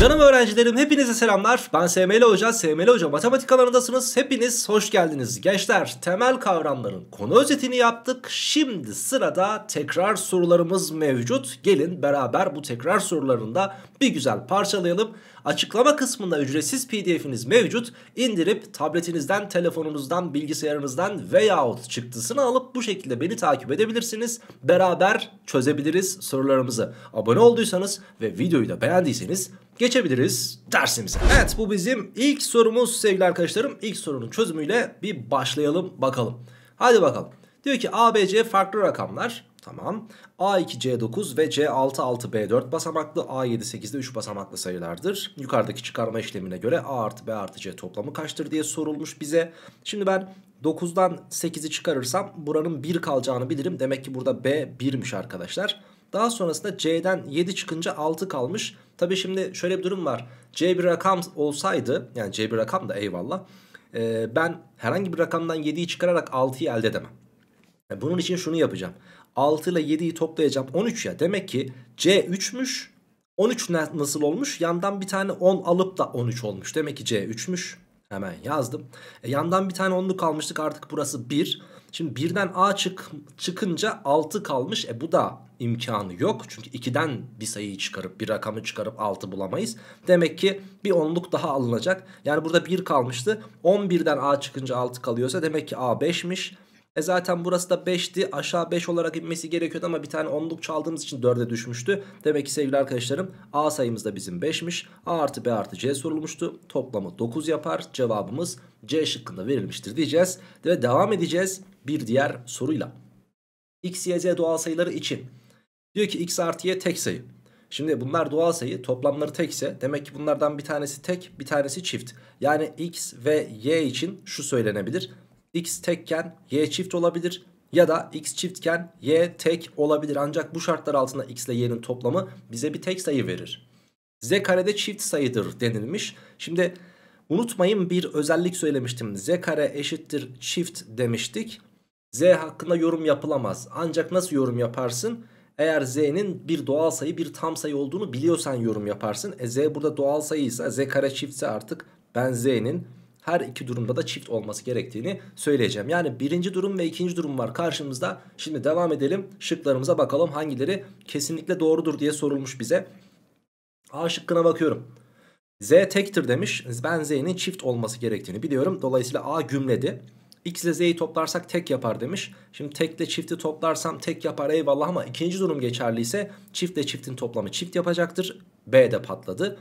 Canım öğrencilerim hepinize selamlar. Ben SML Hoca, SML Hoca matematik alanındasınız. Hepiniz hoş geldiniz. Gençler temel kavramların konu özetini yaptık. Şimdi sırada tekrar sorularımız mevcut. Gelin beraber bu tekrar sorularında bir güzel parçalayalım. Açıklama kısmında ücretsiz pdf'iniz mevcut. İndirip tabletinizden, telefonunuzdan, bilgisayarınızdan veyahut çıktısını alıp bu şekilde beni takip edebilirsiniz. Beraber çözebiliriz sorularımızı. Abone olduysanız ve videoyu da beğendiyseniz geçebiliriz dersimize. Evet bu bizim ilk sorumuz sevgili arkadaşlarım. İlk sorunun çözümüyle bir başlayalım bakalım. Hadi bakalım. Diyor ki ABC farklı rakamlar. Tamam. A2C9 ve c 6 6 b 4 basamaklı a 7 8 de 3 basamaklı sayılardır. Yukarıdaki çıkarma işlemine göre A artı B artı C toplamı kaçtır diye sorulmuş bize. Şimdi ben 9'dan 8'i çıkarırsam buranın 1 kalacağını bilirim. Demek ki burada B 1'miş arkadaşlar. Daha sonrasında C'den 7 çıkınca 6 kalmış. Tabi şimdi şöyle bir durum var. C bir rakam olsaydı yani C bir rakam da eyvallah. E, ben herhangi bir rakamdan 7'yi çıkararak 6'yı elde edemem. E, bunun için şunu yapacağım. 6 ile 7'yi toplayacağım 13 ya. Demek ki C 3'müş. 13 nasıl olmuş? Yandan bir tane 10 alıp da 13 olmuş. Demek ki C 3'müş. Hemen yazdım. E, yandan bir tane 10'luk kalmıştık. artık burası 1. Şimdi birden A çık, çıkınca 6 kalmış. E bu da imkanı yok. Çünkü 2'den bir sayıyı çıkarıp bir rakamı çıkarıp 6 bulamayız. Demek ki bir onluk daha alınacak. Yani burada 1 kalmıştı. 11'den A çıkınca 6 kalıyorsa demek ki A 5'miş. E zaten burası da 5'ti. Aşağı 5 olarak inmesi gerekiyordu ama bir tane onluk çaldığımız için 4'e düşmüştü. Demek ki sevgili arkadaşlarım A sayımız da bizim 5'miş. A artı B artı C sorulmuştu. Toplamı 9 yapar. Cevabımız C şıkkında verilmiştir diyeceğiz. Ve devam edeceğiz bir diğer soruyla. X, Y, Z doğal sayıları için. Diyor ki X artı Y tek sayı. Şimdi bunlar doğal sayı toplamları tekse demek ki bunlardan bir tanesi tek bir tanesi çift. Yani x ve y için şu söylenebilir x tekken y çift olabilir ya da x çiftken y tek olabilir. Ancak bu şartlar altında x ile y'nin toplamı bize bir tek sayı verir. z karede çift sayıdır denilmiş. Şimdi unutmayın bir özellik söylemiştim. z kare eşittir çift demiştik. z hakkında yorum yapılamaz. Ancak nasıl yorum yaparsın? Eğer z'nin bir doğal sayı bir tam sayı olduğunu biliyorsan yorum yaparsın. E z burada doğal sayıysa z kare çiftse artık ben z'nin her iki durumda da çift olması gerektiğini söyleyeceğim. Yani birinci durum ve ikinci durum var karşımızda. Şimdi devam edelim şıklarımıza bakalım hangileri kesinlikle doğrudur diye sorulmuş bize. A şıkkına bakıyorum. Z tektir demiş. Ben Z'nin çift olması gerektiğini biliyorum. Dolayısıyla A gümledi. X ile Z'yi toplarsak tek yapar demiş. Şimdi tekle çifti toplarsam tek yapar eyvallah ama ikinci durum geçerliyse çiftle çiftin toplamı çift yapacaktır. B de patladı.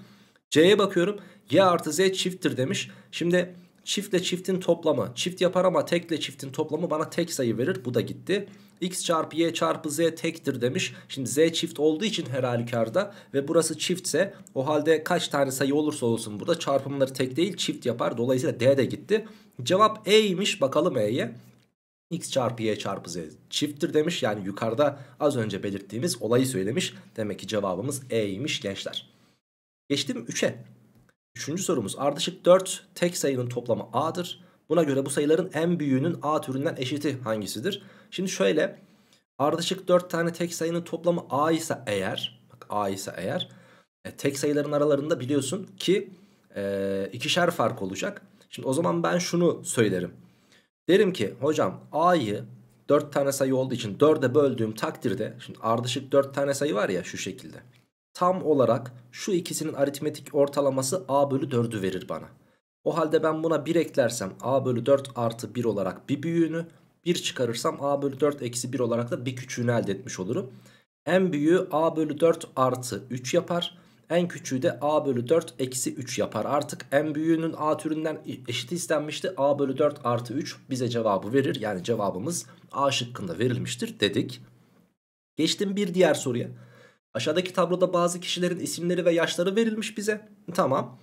C'ye bakıyorum y artı z çifttir demiş. Şimdi çiftle çiftin toplamı çift yapar ama tekle çiftin toplamı bana tek sayı verir. Bu da gitti. x çarpı y çarpı z tektir demiş. Şimdi z çift olduğu için her halükarda ve burası çiftse o halde kaç tane sayı olursa olsun burada çarpımları tek değil çift yapar. Dolayısıyla d de gitti. Cevap e'ymiş bakalım e'ye. x çarpı y çarpı z çifttir demiş. Yani yukarıda az önce belirttiğimiz olayı söylemiş. Demek ki cevabımız e'ymiş gençler. Geçtim 3'e. Üçüncü sorumuz ardışık 4 tek sayının toplamı a'dır. Buna göre bu sayıların en büyüğünün a türünden eşiti hangisidir? Şimdi şöyle ardışık 4 tane tek sayının toplamı a ise eğer bak a ise eğer e, tek sayıların aralarında biliyorsun ki e, ikişer fark olacak. Şimdi o zaman ben şunu söylerim. Derim ki hocam a'yı 4 tane sayı olduğu için 4'e böldüğüm takdirde şimdi ardışık 4 tane sayı var ya şu şekilde tam olarak şu ikisinin aritmetik ortalaması a bölü 4'ü verir bana. O halde ben buna 1 eklersem a bölü 4 artı 1 olarak bir büyüğünü 1 çıkarırsam a bölü 4 eksi 1 olarak da bir küçüğünü elde etmiş olurum. En büyüğü a bölü 4 artı 3 yapar. En küçüğü de a bölü 4 eksi 3 yapar. Artık en büyüğünün a türünden eşit istenmişti. a bölü 4 artı 3 bize cevabı verir. Yani cevabımız a şıkkında verilmiştir dedik. Geçtim bir diğer soruya. Aşağıdaki tabloda bazı kişilerin isimleri ve yaşları verilmiş bize. Tamam.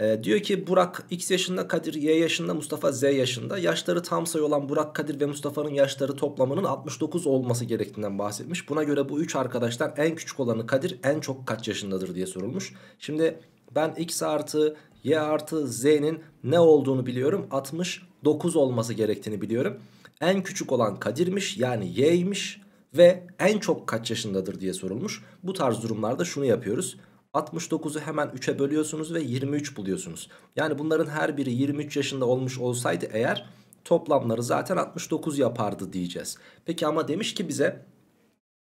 E, diyor ki Burak X yaşında, Kadir Y yaşında, Mustafa Z yaşında. Yaşları tam sayı olan Burak, Kadir ve Mustafa'nın yaşları toplamının 69 olması gerektiğinden bahsetmiş. Buna göre bu üç arkadaştan en küçük olanı Kadir en çok kaç yaşındadır diye sorulmuş. Şimdi ben X artı Y artı Z'nin ne olduğunu biliyorum. 69 olması gerektiğini biliyorum. En küçük olan Kadir'miş yani Y'ymiş ve en çok kaç yaşındadır diye sorulmuş. Bu tarz durumlarda şunu yapıyoruz. 69'u hemen 3'e bölüyorsunuz ve 23 buluyorsunuz. Yani bunların her biri 23 yaşında olmuş olsaydı eğer toplamları zaten 69 yapardı diyeceğiz. Peki ama demiş ki bize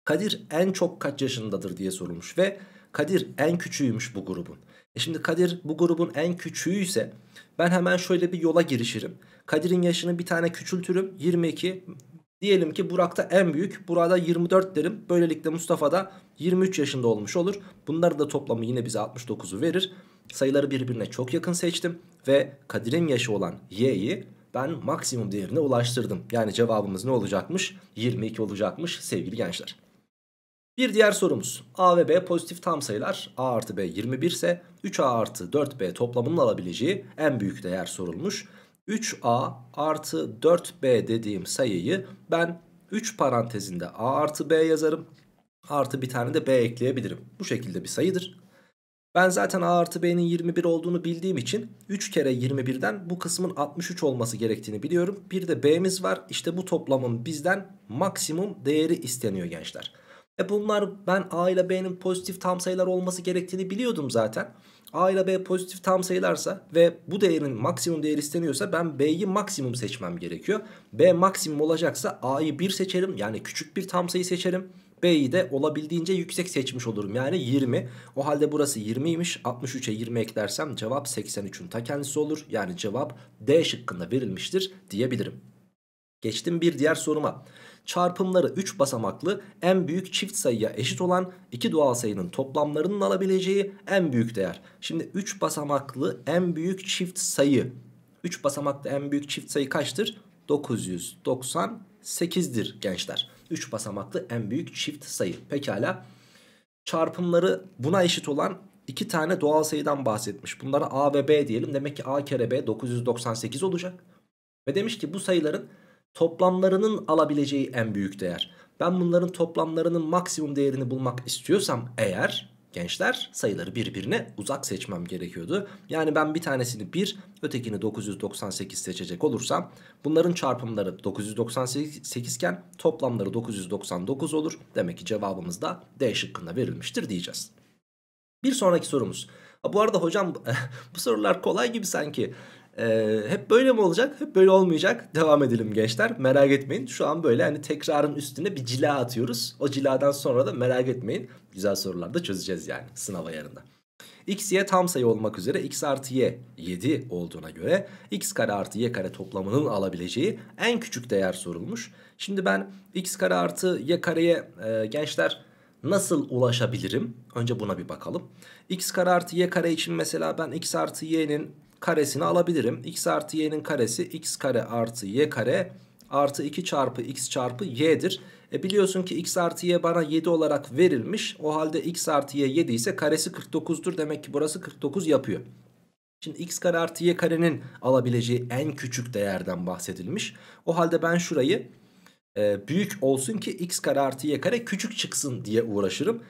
Kadir en çok kaç yaşındadır diye sorulmuş ve Kadir en küçüğüymüş bu grubun. E şimdi Kadir bu grubun en küçüğü ise ben hemen şöyle bir yola girişirim. Kadir'in yaşını bir tane küçültürüm 22 Diyelim ki Burak'ta en büyük. Burada 24 derim. Böylelikle Mustafa da 23 yaşında olmuş olur. Bunları da toplamı yine bize 69'u verir. Sayıları birbirine çok yakın seçtim. Ve Kadir'in yaşı olan Y'yi ben maksimum değerine ulaştırdım. Yani cevabımız ne olacakmış? 22 olacakmış sevgili gençler. Bir diğer sorumuz. A ve B pozitif tam sayılar. A artı B 21 ise 3A artı 4B toplamının alabileceği en büyük değer sorulmuş. 3a artı 4b dediğim sayıyı ben 3 parantezinde a artı b yazarım. Artı bir tane de b ekleyebilirim. Bu şekilde bir sayıdır. Ben zaten a artı b'nin 21 olduğunu bildiğim için 3 kere 21'den bu kısmın 63 olması gerektiğini biliyorum. Bir de b'miz var. İşte bu toplamın bizden maksimum değeri isteniyor gençler. E bunlar ben a ile b'nin pozitif tam sayılar olması gerektiğini biliyordum zaten. A ile B pozitif tam sayılarsa ve bu değerin maksimum değeri isteniyorsa ben B'yi maksimum seçmem gerekiyor. B maksimum olacaksa A'yı 1 seçerim yani küçük bir tam sayı seçerim. B'yi de olabildiğince yüksek seçmiş olurum. Yani 20. O halde burası 20'ymiş. 63'e 20 eklersem cevap 83'ün ta kendisi olur. Yani cevap D şıkkında verilmiştir diyebilirim. Geçtim bir diğer soruma çarpımları 3 basamaklı en büyük çift sayıya eşit olan iki doğal sayının toplamlarının alabileceği en büyük değer. Şimdi 3 basamaklı en büyük çift sayı 3 basamaklı en büyük çift sayı kaçtır? 998'dir gençler. 3 basamaklı en büyük çift sayı. Pekala. Çarpımları buna eşit olan iki tane doğal sayıdan bahsetmiş. Bunlara A ve B diyelim. Demek ki A kere B 998 olacak. Ve demiş ki bu sayıların toplamlarının alabileceği en büyük değer. Ben bunların toplamlarının maksimum değerini bulmak istiyorsam eğer gençler sayıları birbirine uzak seçmem gerekiyordu. Yani ben bir tanesini 1 ötekini 998 seçecek olursam bunların çarpımları 998 iken toplamları 999 olur. Demek ki cevabımız da D şıkkında verilmiştir diyeceğiz. Bir sonraki sorumuz. Bu arada hocam bu sorular kolay gibi sanki. Ee, hep böyle mi olacak? Hep böyle olmayacak. Devam edelim gençler. Merak etmeyin. Şu an böyle hani tekrarın üstüne bir cila atıyoruz. O ciladan sonra da merak etmeyin. Güzel sorularda çözeceğiz yani sınava yarında. X, y tam sayı olmak üzere x artı y 7 olduğuna göre x kare artı y kare toplamının alabileceği en küçük değer sorulmuş. Şimdi ben x kare artı y kareye e, gençler nasıl ulaşabilirim? Önce buna bir bakalım. x kare artı y kare için mesela ben x artı y'nin karesini alabilirim. x artı y'nin karesi x kare artı y kare artı 2 çarpı x çarpı y'dir. E biliyorsun ki x artı y bana 7 olarak verilmiş. O halde x artı y 7 ise karesi 49'dur. Demek ki burası 49 yapıyor. Şimdi x kare artı y karenin alabileceği en küçük değerden bahsedilmiş. O halde ben şurayı e, büyük olsun ki x kare artı y kare küçük çıksın diye uğraşırım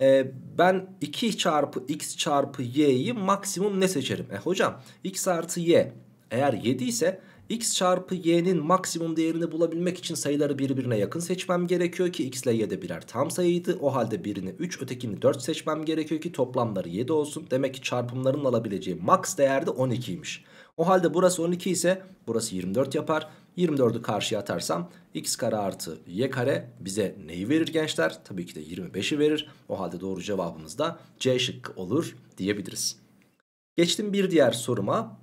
e, ben 2 çarpı x çarpı y'yi maksimum ne seçerim? E hocam x artı y eğer 7 ise x çarpı y'nin maksimum değerini bulabilmek için sayıları birbirine yakın seçmem gerekiyor ki x ile y de birer tam sayıydı. O halde birini 3 ötekini 4 seçmem gerekiyor ki toplamları 7 olsun. Demek ki çarpımların alabileceği max değerde 12'ymiş. O halde burası 12 ise burası 24 yapar. 24'ü karşıya atarsam x kare artı y kare bize neyi verir gençler? Tabii ki de 25'i verir. O halde doğru cevabımız da C şıkkı olur diyebiliriz. Geçtim bir diğer soruma.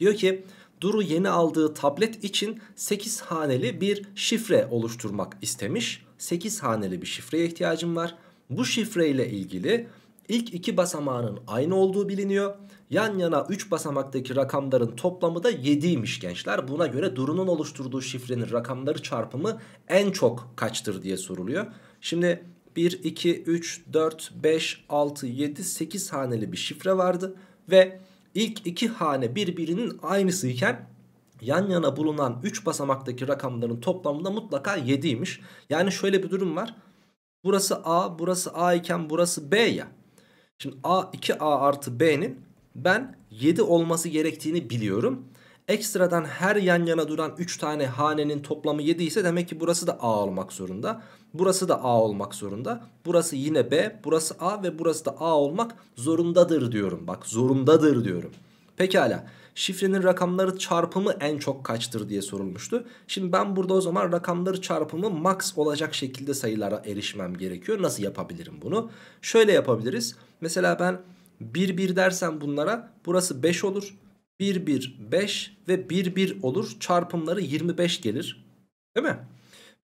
Diyor ki Duru yeni aldığı tablet için 8 haneli bir şifre oluşturmak istemiş. 8 haneli bir şifreye ihtiyacım var. Bu şifreyle ilgili ilk iki basamağının aynı olduğu biliniyor. Yan yana 3 basamaktaki rakamların toplamı da 7'ymiş gençler. Buna göre Duru'nun oluşturduğu şifrenin rakamları çarpımı en çok kaçtır diye soruluyor. Şimdi 1, 2, 3, 4, 5, 6, 7, 8 haneli bir şifre vardı. Ve ilk iki hane birbirinin aynısı iken yan yana bulunan 3 basamaktaki rakamların toplamı da mutlaka 7'ymiş. Yani şöyle bir durum var. Burası A, burası A iken burası B ya. Şimdi A 2A artı B'nin ben 7 olması gerektiğini biliyorum. Ekstradan her yan yana duran 3 tane hanenin toplamı 7 ise demek ki burası da A olmak zorunda. Burası da A olmak zorunda. Burası yine B, burası A ve burası da A olmak zorundadır diyorum. Bak zorundadır diyorum. Pekala şifrenin rakamları çarpımı en çok kaçtır diye sorulmuştu. Şimdi ben burada o zaman rakamları çarpımı max olacak şekilde sayılara erişmem gerekiyor. Nasıl yapabilirim bunu? Şöyle yapabiliriz. Mesela ben 1 1 dersen bunlara burası 5 olur. 1 1 5 ve 1 1 olur. Çarpımları 25 gelir. Değil mi?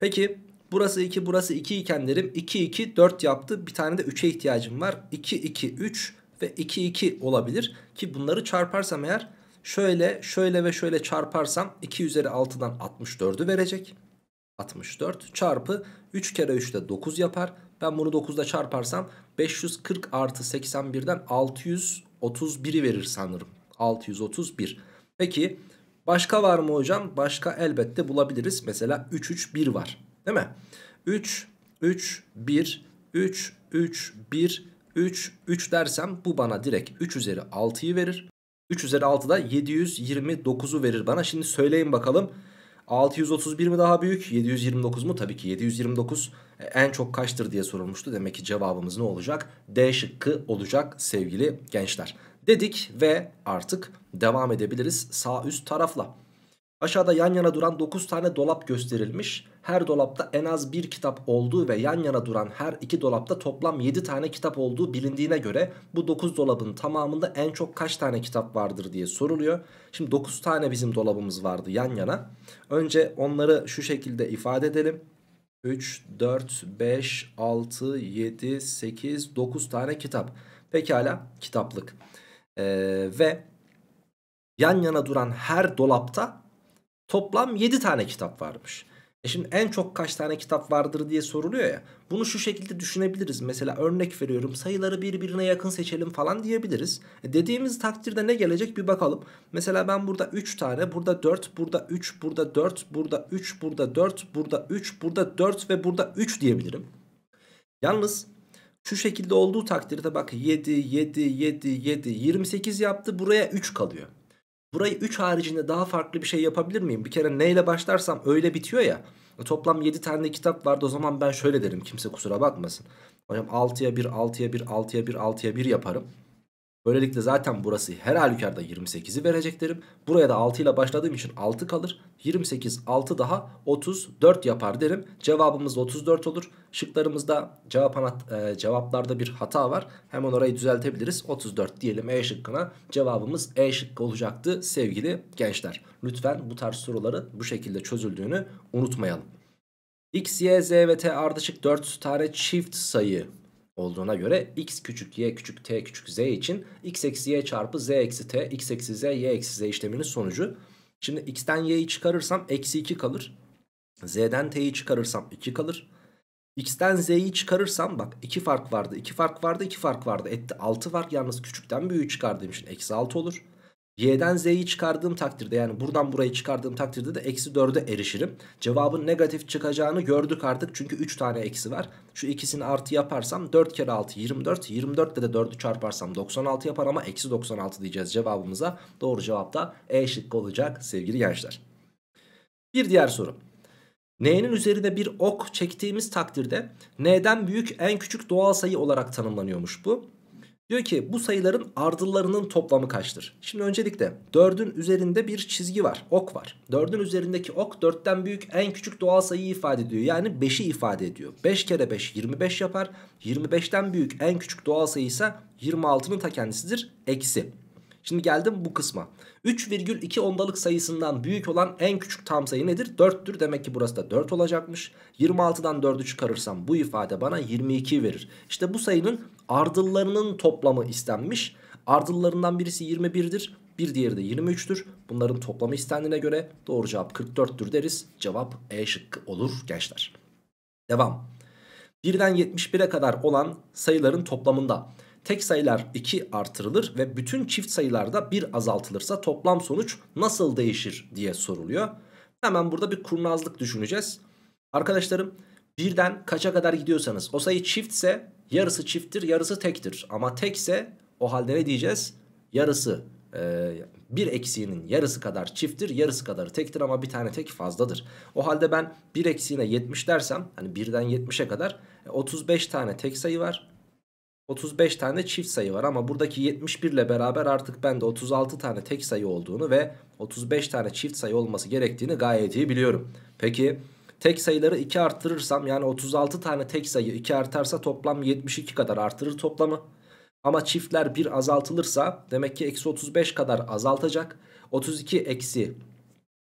Peki burası 2 burası 2 iken derim 2 2 4 yaptı. Bir tane de 3'e ihtiyacım var. 2 2 3 ve 2 2 olabilir. Ki bunları çarparsam eğer şöyle şöyle ve şöyle çarparsam 2 üzeri 6'dan 64'ü verecek. 64 çarpı 3 kere 3 de 9 yapar. Ben bunu 9'da çarparsam 540 artı 81'den 631'i verir sanırım. 631. Peki başka var mı hocam? Başka elbette bulabiliriz. Mesela 331 var. Değil mi? 3, 3, 1, 3, 3, 1, 3, 3 dersem bu bana direkt 3 üzeri 6'yı verir. 3 üzeri 6 da 729'u verir bana. Şimdi söyleyin bakalım. 631 mi daha büyük? 729 mu? Tabii ki 729 en çok kaçtır diye sorulmuştu. Demek ki cevabımız ne olacak? D şıkkı olacak sevgili gençler. Dedik ve artık devam edebiliriz sağ üst tarafla. Aşağıda yan yana duran 9 tane dolap gösterilmiş. Her dolapta en az bir kitap olduğu ve yan yana duran her iki dolapta toplam 7 tane kitap olduğu bilindiğine göre bu 9 dolabın tamamında en çok kaç tane kitap vardır diye soruluyor. Şimdi 9 tane bizim dolabımız vardı yan yana. Önce onları şu şekilde ifade edelim. 3, 4, 5, 6, 7, 8, 9 tane kitap. Pekala kitaplık. Ee, ve yan yana duran her dolapta toplam 7 tane kitap varmış. E şimdi en çok kaç tane kitap vardır diye soruluyor ya. Bunu şu şekilde düşünebiliriz. Mesela örnek veriyorum sayıları birbirine yakın seçelim falan diyebiliriz. E dediğimiz takdirde ne gelecek bir bakalım. Mesela ben burada 3 tane, burada 4, burada 3, burada 4, burada 3, burada 4, burada 3, burada 4 ve burada 3 diyebilirim. Yalnız şu şekilde olduğu takdirde bak 7, 7, 7, 7, 28 yaptı buraya 3 kalıyor. Burayı 3 haricinde daha farklı bir şey yapabilir miyim? Bir kere neyle başlarsam öyle bitiyor ya. E, toplam 7 tane kitap vardı o zaman ben şöyle derim kimse kusura bakmasın. Hocam 6'ya 1, 6'ya 1, 6'ya 1, 6'ya 1 yaparım. Böylelikle zaten burası her halükarda 28'i vereceklerim. Buraya da 6 ile başladığım için 6 kalır. 28 6 daha 34 yapar derim. Cevabımız 34 olur. Şıklarımızda cevap anat, e, cevaplarda bir hata var. Hemen orayı düzeltebiliriz. 34 diyelim E şıkkına. Cevabımız E şıkkı olacaktı sevgili gençler. Lütfen bu tarz soruları bu şekilde çözüldüğünü unutmayalım. X, Y, Z ve T ardışık 4 tane çift sayı olduğuna göre x küçük y küçük t küçük z için x eksi y çarpı z eksi t x eksi z y eksi z işleminin sonucu. Şimdi x'ten y'yi çıkarırsam eksi 2 kalır. Z'den t'yi çıkarırsam 2 kalır. X'ten z'yi çıkarırsam bak 2 fark vardı 2 fark vardı 2 fark vardı etti 6 fark Yalnız küçükten büyüğü çıkardığım için eksi 6 olur. Y'den Z'yi çıkardığım takdirde yani buradan burayı çıkardığım takdirde de eksi 4'e erişirim. Cevabın negatif çıkacağını gördük artık çünkü 3 tane eksi var. Şu ikisini artı yaparsam 4 kere 6 24. 24 de de 4'ü çarparsam 96 yapar ama eksi 96 diyeceğiz cevabımıza. Doğru cevap da E şıkkı olacak sevgili gençler. Bir diğer soru. N'nin üzerine bir ok çektiğimiz takdirde N'den büyük en küçük doğal sayı olarak tanımlanıyormuş bu. Diyor ki bu sayıların ardıllarının toplamı kaçtır? Şimdi öncelikle 4'ün üzerinde bir çizgi var. Ok var. 4'ün üzerindeki ok 4'ten büyük en küçük doğal sayıyı ifade ediyor. Yani 5'i ifade ediyor. 5 kere 5 25 yapar. 25'ten büyük en küçük doğal sayı ise 26'nın ta kendisidir. Eksi. Şimdi geldim bu kısma. 3,2 ondalık sayısından büyük olan en küçük tam sayı nedir? 4'tür. Demek ki burası da 4 olacakmış. 26'dan 4'ü çıkarırsam bu ifade bana 22 verir. İşte bu sayının ardıllarının toplamı istenmiş. Ardıllarından birisi 21'dir. Bir diğeri de 23'tür. Bunların toplamı istendiğine göre doğru cevap 44'tür deriz. Cevap E şıkkı olur gençler. Devam. 1'den 71'e kadar olan sayıların toplamında tek sayılar 2 artırılır ve bütün çift sayılarda 1 azaltılırsa toplam sonuç nasıl değişir diye soruluyor. Hemen burada bir kurnazlık düşüneceğiz. Arkadaşlarım birden kaça kadar gidiyorsanız o sayı çiftse Yarısı çifttir yarısı tektir. Ama tekse o halde ne diyeceğiz? Yarısı e, bir eksiğinin yarısı kadar çifttir yarısı kadar tektir ama bir tane tek fazladır. O halde ben bir eksiğine 70 dersem hani birden 70'e kadar 35 e, tane tek sayı var. 35 tane çift sayı var ama buradaki 71 ile beraber artık ben de 36 tane tek sayı olduğunu ve 35 tane çift sayı olması gerektiğini gayet iyi biliyorum. Peki Tek sayıları 2 arttırırsam yani 36 tane tek sayı 2 artarsa toplam 72 kadar artırır toplamı. Ama çiftler 1 azaltılırsa demek ki eksi 35 kadar azaltacak. 32 eksi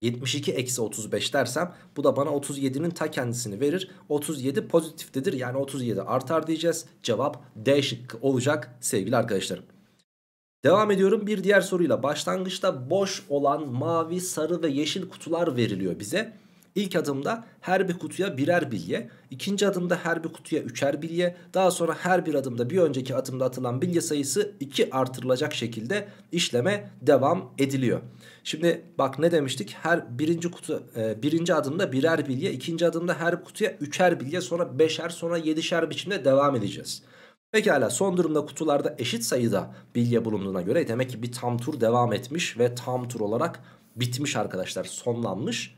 72 eksi 35 dersem bu da bana 37'nin ta kendisini verir. 37 pozitiftedir yani 37 artar diyeceğiz. Cevap D şıkkı olacak sevgili arkadaşlarım. Devam ediyorum bir diğer soruyla. Başlangıçta boş olan mavi, sarı ve yeşil kutular veriliyor bize. İlk adımda her bir kutuya birer bilye, ikinci adımda her bir kutuya üçer bilye, daha sonra her bir adımda bir önceki adımda atılan bilye sayısı 2 artırılacak şekilde işleme devam ediliyor. Şimdi bak ne demiştik? Her birinci kutu e, birinci adımda birer bilye, ikinci adımda her kutuya üçer bilye, sonra beşer, sonra yedişer biçimde devam edeceğiz. Pekala son durumda kutularda eşit sayıda bilye bulunduğuna göre demek ki bir tam tur devam etmiş ve tam tur olarak bitmiş arkadaşlar sonlanmış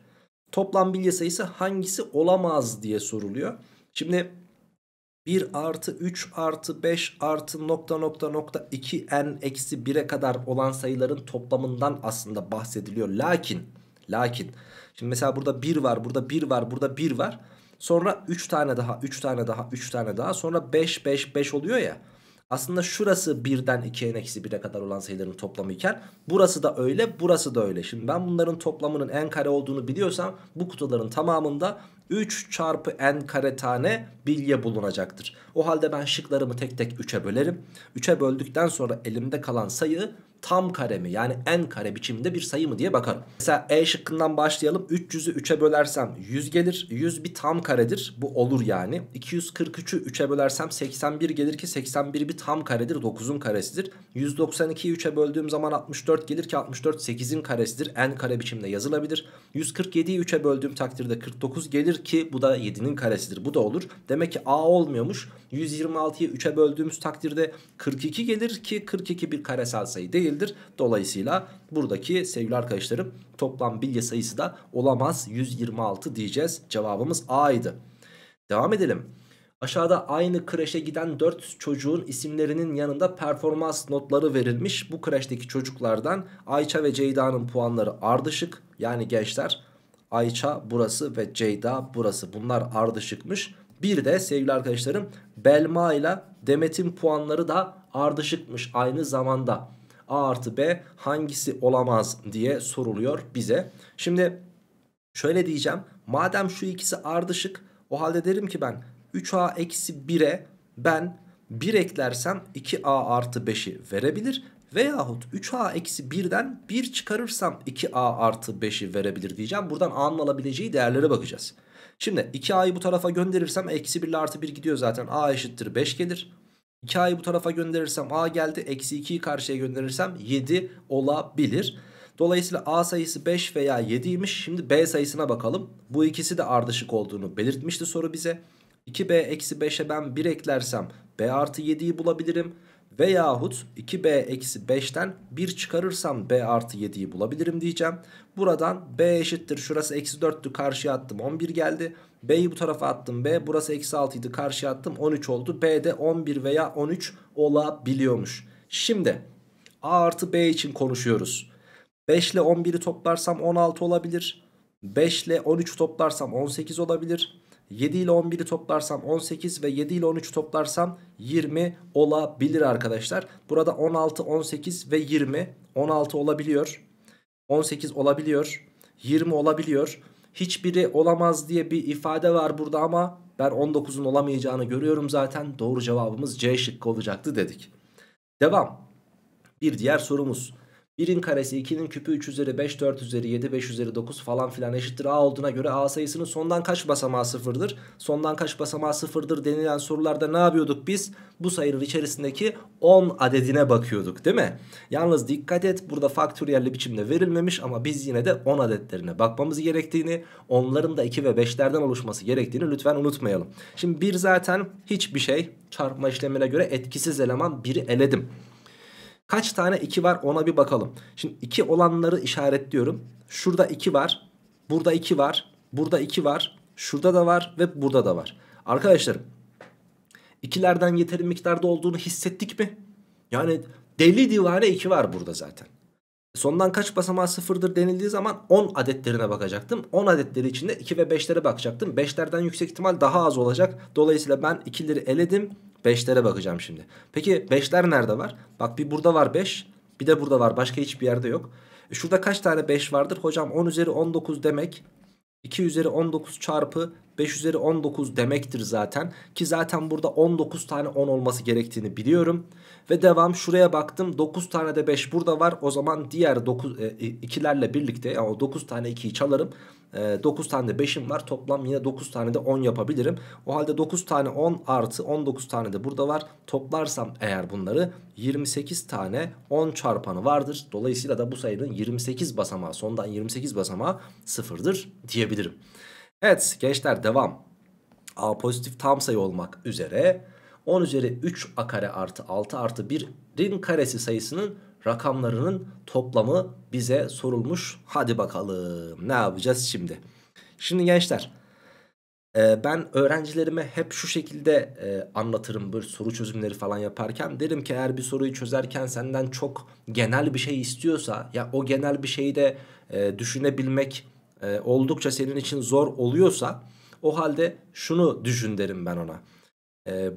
toplam bilye sayısı hangisi olamaz diye soruluyor. Şimdi 1 artı 3 artı 5 artı nokta nokta nokta 2n eksi 1'e kadar olan sayıların toplamından aslında bahsediliyor. Lakin lakin şimdi mesela burada 1 var burada 1 var burada 1 var sonra 3 tane daha 3 tane daha 3 tane daha sonra 5 5 5 oluyor ya. Aslında şurası 1'den 2n eksi 1'e kadar olan sayıların toplamı burası da öyle burası da öyle. Şimdi ben bunların toplamının n kare olduğunu biliyorsam bu kutuların tamamında 3 çarpı n kare tane bilye bulunacaktır. O halde ben şıklarımı tek tek 3'e bölerim. 3'e böldükten sonra elimde kalan sayı tam kare mi yani en kare biçiminde bir sayı mı diye bakalım. Mesela E şıkkından başlayalım. 300'ü 3'e bölersem 100 gelir. 100 bir tam karedir. Bu olur yani. 243'ü 3'e bölersem 81 gelir ki 81 bir tam karedir. 9'un karesidir. 192'yi 3'e böldüğüm zaman 64 gelir ki 64 8'in karesidir. En kare biçimde yazılabilir. 147'yi 3'e böldüğüm takdirde 49 gelir ki bu da 7'nin karesidir. Bu da olur. Demek ki A olmuyormuş. 126'yı 3'e böldüğümüz takdirde 42 gelir ki 42 bir karesel sayı değil değildir. Dolayısıyla buradaki sevgili arkadaşlarım toplam bilgi sayısı da olamaz 126 diyeceğiz. Cevabımız A idi. Devam edelim. Aşağıda aynı kreşe giden 4 çocuğun isimlerinin yanında performans notları verilmiş. Bu kreşteki çocuklardan Ayça ve Ceyda'nın puanları ardışık. Yani gençler Ayça burası ve Ceyda burası bunlar ardışıkmış. Bir de sevgili arkadaşlarım Belma ile Demet'in puanları da ardışıkmış aynı zamanda. A artı B hangisi olamaz diye soruluyor bize. Şimdi şöyle diyeceğim. Madem şu ikisi ardışık o halde derim ki ben 3A eksi 1'e ben 1 eklersem 2A artı 5'i verebilir. Veyahut 3A eksi 1'den 1 çıkarırsam 2A artı 5'i verebilir diyeceğim. Buradan A'nın alabileceği değerlere bakacağız. Şimdi 2A'yı bu tarafa gönderirsem eksi 1 ile artı 1 gidiyor zaten. A eşittir 5 gelir. 2a'yı bu tarafa gönderirsem a geldi. Eksi 2'yi karşıya gönderirsem 7 olabilir. Dolayısıyla A sayısı 5 veya 7 7'ymiş. Şimdi B sayısına bakalım. Bu ikisi de ardışık olduğunu belirtmişti soru bize. 2B eksi 5'e ben 1 eklersem B artı 7'yi bulabilirim. Veyahut 2B eksi 5'ten 1 çıkarırsam B artı 7'yi bulabilirim diyeceğim. Buradan B eşittir şurası eksi 4'tü karşıya attım 11 geldi. B'yi bu tarafa attım B. Burası eksi 6 idi karşıya attım 13 oldu. B de 11 veya 13 olabiliyormuş. Şimdi A artı B için konuşuyoruz. 5 ile 11'i toplarsam 16 olabilir. 5 ile 13 toplarsam 18 olabilir. 7 ile 11'i toplarsam 18 ve 7 ile 13'ü toplarsam 20 olabilir arkadaşlar. Burada 16, 18 ve 20 16 olabiliyor. 18 olabiliyor. 20 olabiliyor hiçbiri olamaz diye bir ifade var burada ama ben 19'un olamayacağını görüyorum zaten. Doğru cevabımız C şıkkı olacaktı dedik. Devam. Bir diğer sorumuz. 1'in karesi 2'nin küpü 3 üzeri 5 4 üzeri 7 5 üzeri 9 falan filan eşittir a olduğuna göre a sayısının sondan kaç basamağı sıfırdır? Sondan kaç basamağı sıfırdır denilen sorularda ne yapıyorduk biz? Bu sayının içerisindeki 10 adedine bakıyorduk değil mi? Yalnız dikkat et burada faktöriyelli biçimde verilmemiş ama biz yine de 10 adetlerine bakmamız gerektiğini onların da 2 ve 5'lerden oluşması gerektiğini lütfen unutmayalım. Şimdi 1 zaten hiçbir şey çarpma işlemine göre etkisiz eleman 1'i eledim. Kaç tane 2 var ona bir bakalım. Şimdi 2 olanları işaretliyorum. Şurada 2 var. Burada 2 var. Burada 2 var. Şurada da var ve burada da var. Arkadaşlarım ikilerden yeterli miktarda olduğunu hissettik mi? Yani deli divane 2 var burada zaten. Sondan kaç basamağı sıfırdır denildiği zaman 10 adetlerine bakacaktım. 10 adetleri içinde 2 ve 5'lere bakacaktım. 5'lerden yüksek ihtimal daha az olacak. Dolayısıyla ben 2'leri eledim. 5'lere bakacağım şimdi. Peki 5'ler nerede var? Bak bir burada var 5. Bir de burada var. Başka hiçbir yerde yok. E şurada kaç tane 5 vardır? Hocam 10 üzeri 19 demek 2 üzeri 19 çarpı 5 üzeri 19 demektir zaten. Ki zaten burada 19 tane 10 olması gerektiğini biliyorum. Ve devam şuraya baktım 9 tane de 5 burada var. O zaman diğer 9 e, 2'lerle birlikte yani o 9 tane 2'yi çalarım e, ee, 9 tane de 5'im var. Toplam yine 9 tane de 10 yapabilirim. O halde 9 tane 10 artı 19 tane de burada var. Toplarsam eğer bunları 28 tane 10 çarpanı vardır. Dolayısıyla da bu sayının 28 basamağı sondan 28 basamağı sıfırdır diyebilirim. Evet gençler devam. A pozitif tam sayı olmak üzere 10 üzeri 3 a kare artı 6 artı 1'in karesi sayısının rakamlarının toplamı bize sorulmuş. Hadi bakalım ne yapacağız şimdi? Şimdi gençler e, ben öğrencilerime hep şu şekilde e, anlatırım böyle soru çözümleri falan yaparken. Derim ki eğer bir soruyu çözerken senden çok genel bir şey istiyorsa ya o genel bir şeyi de e, düşünebilmek oldukça senin için zor oluyorsa o halde şunu düşün derim ben ona.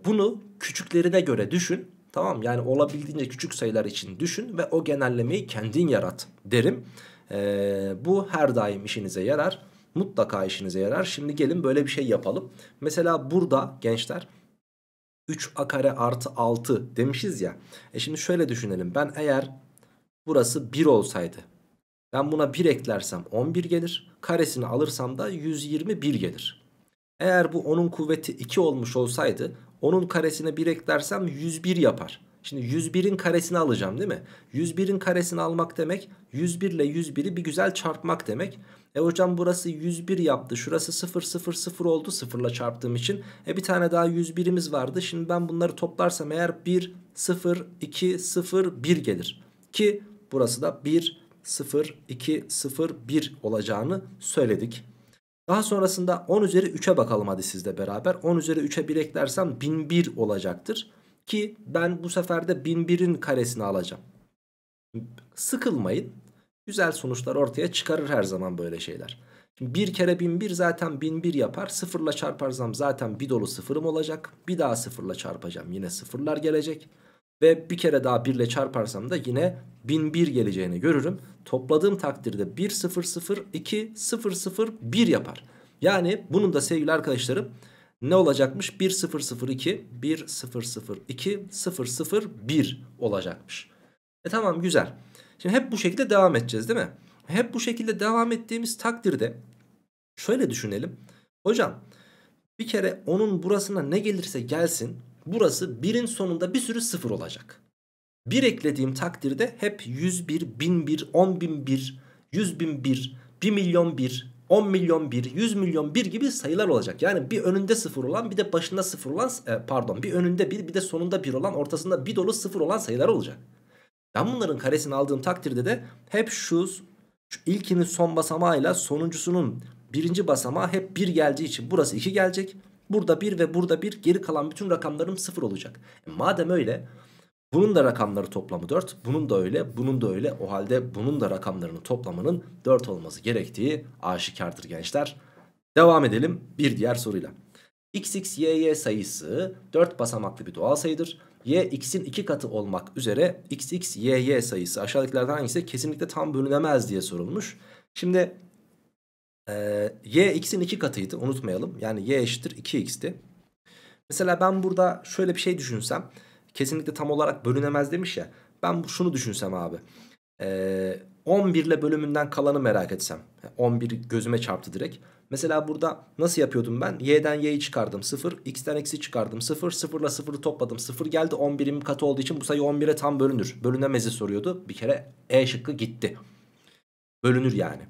Bunu küçüklerine göre düşün Tamam yani olabildiğince küçük sayılar için düşün ve o genellemeyi kendin yarat derim. Ee, bu her daim işinize yarar. Mutlaka işinize yarar. Şimdi gelin böyle bir şey yapalım. Mesela burada gençler 3a kare artı 6 demişiz ya. E şimdi şöyle düşünelim. Ben eğer burası 1 olsaydı. Ben buna 1 eklersem 11 gelir. Karesini alırsam da 121 gelir. Eğer bu 10'un kuvveti 2 olmuş olsaydı onun karesine 1 eklersem 101 yapar. Şimdi 101'in karesini alacağım değil mi? 101'in karesini almak demek 101 ile 101'i bir güzel çarpmak demek. E hocam burası 101 yaptı. Şurası 0 0 0 oldu 0 çarptığım için. E bir tane daha 101'imiz vardı. Şimdi ben bunları toplarsam eğer 1 0 2 0 1 gelir. Ki burası da 1 0 2 0 1 olacağını söyledik. Daha sonrasında 10 üzeri 3'e bakalım hadi sizle beraber. 10 üzeri 3'e 1 eklersem 1001 olacaktır. Ki ben bu sefer de 1001'in karesini alacağım. Sıkılmayın. Güzel sonuçlar ortaya çıkarır her zaman böyle şeyler. Şimdi 1 kere 1001 zaten 1001 yapar. Sıfırla çarparsam zaten bir dolu sıfırım olacak. Bir daha sıfırla çarpacağım. Yine sıfırlar gelecek. Ve bir kere daha 1 ile çarparsam da yine 1001 geleceğini görürüm. Topladığım takdirde 1 0 0 2 0 0 1 yapar. Yani bunun da sevgili arkadaşlarım ne olacakmış? 1 0 0 2 1 0 0 2 0 0 1 olacakmış. E tamam güzel. Şimdi hep bu şekilde devam edeceğiz değil mi? Hep bu şekilde devam ettiğimiz takdirde şöyle düşünelim. Hocam bir kere onun burasına ne gelirse gelsin burası birin sonunda bir sürü sıfır olacak. Bir eklediğim takdirde hep 101, 1001, 10001, 100001, 1 milyon 1, 10 milyon 1, 100 milyon 1 gibi sayılar olacak. Yani bir önünde 0 olan bir de başında 0 olan e, pardon bir önünde 1 bir de sonunda 1 olan ortasında bir dolu 0 olan sayılar olacak. Ben bunların karesini aldığım takdirde de hep şu, şu ilkinin son basamağıyla sonuncusunun birinci basamağı hep 1 geldiği için burası 2 gelecek. Burada 1 ve burada 1 geri kalan bütün rakamlarım 0 olacak. E madem öyle bunun da rakamları toplamı 4. Bunun da öyle bunun da öyle. O halde bunun da rakamlarının toplamının 4 olması gerektiği aşikardır gençler. Devam edelim bir diğer soruyla. XXYY sayısı 4 basamaklı bir doğal sayıdır. Y x'in 2 katı olmak üzere XXYY sayısı aşağıdakilerden hangisi kesinlikle tam bölünemez diye sorulmuş. Şimdi ee, y x'in iki katıydı unutmayalım. Yani y eşittir 2x'ti. Mesela ben burada şöyle bir şey düşünsem. Kesinlikle tam olarak bölünemez demiş ya. Ben şunu düşünsem abi. Ee, 11 ile bölümünden kalanı merak etsem. 11 gözüme çarptı direkt. Mesela burada nasıl yapıyordum ben? Y'den y'yi çıkardım 0. X'den x'i çıkardım 0. 0 ile 0'ı topladım 0 geldi. 11'in katı olduğu için bu sayı 11'e tam bölünür. Bölünemezi soruyordu. Bir kere E şıkkı gitti. Bölünür yani.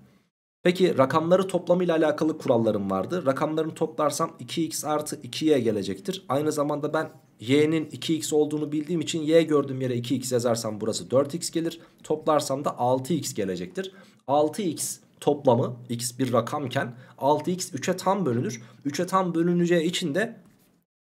Peki rakamları ile alakalı kurallarım vardı. Rakamlarını toplarsam 2x artı 2y gelecektir. Aynı zamanda ben y'nin 2x olduğunu bildiğim için y gördüğüm yere 2x yazarsam burası 4x gelir. Toplarsam da 6x gelecektir. 6x toplamı x bir rakamken 6x 3'e tam bölünür. 3'e tam bölüneceği için de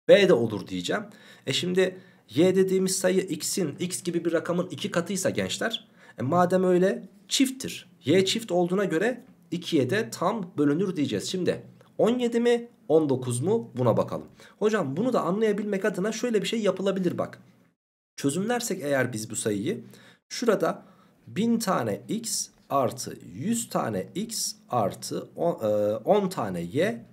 b de olur diyeceğim. E şimdi y dediğimiz sayı x'in x gibi bir rakamın 2 katıysa gençler. E madem öyle çifttir. y çift olduğuna göre 2'ye de tam bölünür diyeceğiz. Şimdi 17 mi 19 mu buna bakalım. Hocam bunu da anlayabilmek adına şöyle bir şey yapılabilir bak. Çözümlersek eğer biz bu sayıyı şurada 1000 tane x artı 100 tane x artı 10 e, tane y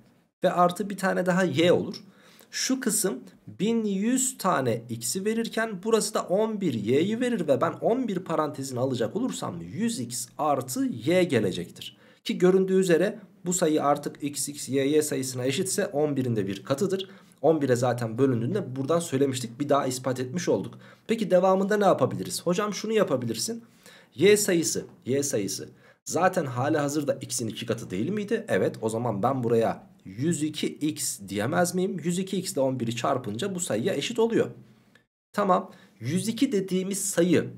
ve artı bir tane daha y olur. Şu kısım 1100 tane x'i verirken burası da 11y'yi verir ve ben 11 parantezini alacak olursam 100x artı y gelecektir. Ki göründüğü üzere bu sayı artık x, x, y, y sayısına eşitse 11'in de bir katıdır. 11'e zaten bölündüğünde buradan söylemiştik bir daha ispat etmiş olduk. Peki devamında ne yapabiliriz? Hocam şunu yapabilirsin. Y sayısı, y sayısı zaten hali hazırda x'in 2 katı değil miydi? Evet o zaman ben buraya 102x diyemez miyim? 102x ile 11'i çarpınca bu sayıya eşit oluyor. Tamam 102 dediğimiz sayı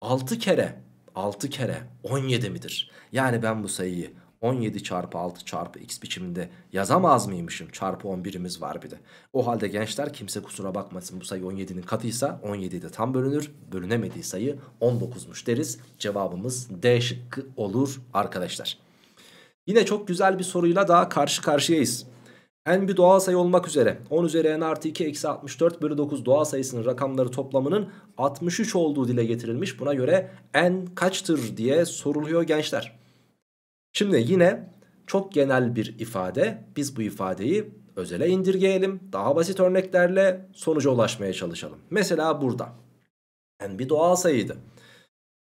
6 kere 6 kere 17 midir? Yani ben bu sayıyı 17 çarpı 6 çarpı x biçiminde yazamaz mıymışım? Çarpı 11'imiz var bir de. O halde gençler kimse kusura bakmasın bu sayı 17'nin katıysa 17'yi de tam bölünür. Bölünemediği sayı 19'muş deriz. Cevabımız D şıkkı olur arkadaşlar. Yine çok güzel bir soruyla daha karşı karşıyayız. En bir doğal sayı olmak üzere 10 üzeri n artı 2 eksi 64 bölü 9 doğal sayısının rakamları toplamının 63 olduğu dile getirilmiş. Buna göre n kaçtır diye soruluyor gençler. Şimdi yine çok genel bir ifade. Biz bu ifadeyi özele indirgeyelim. Daha basit örneklerle sonuca ulaşmaya çalışalım. Mesela burada n bir doğal sayıydı.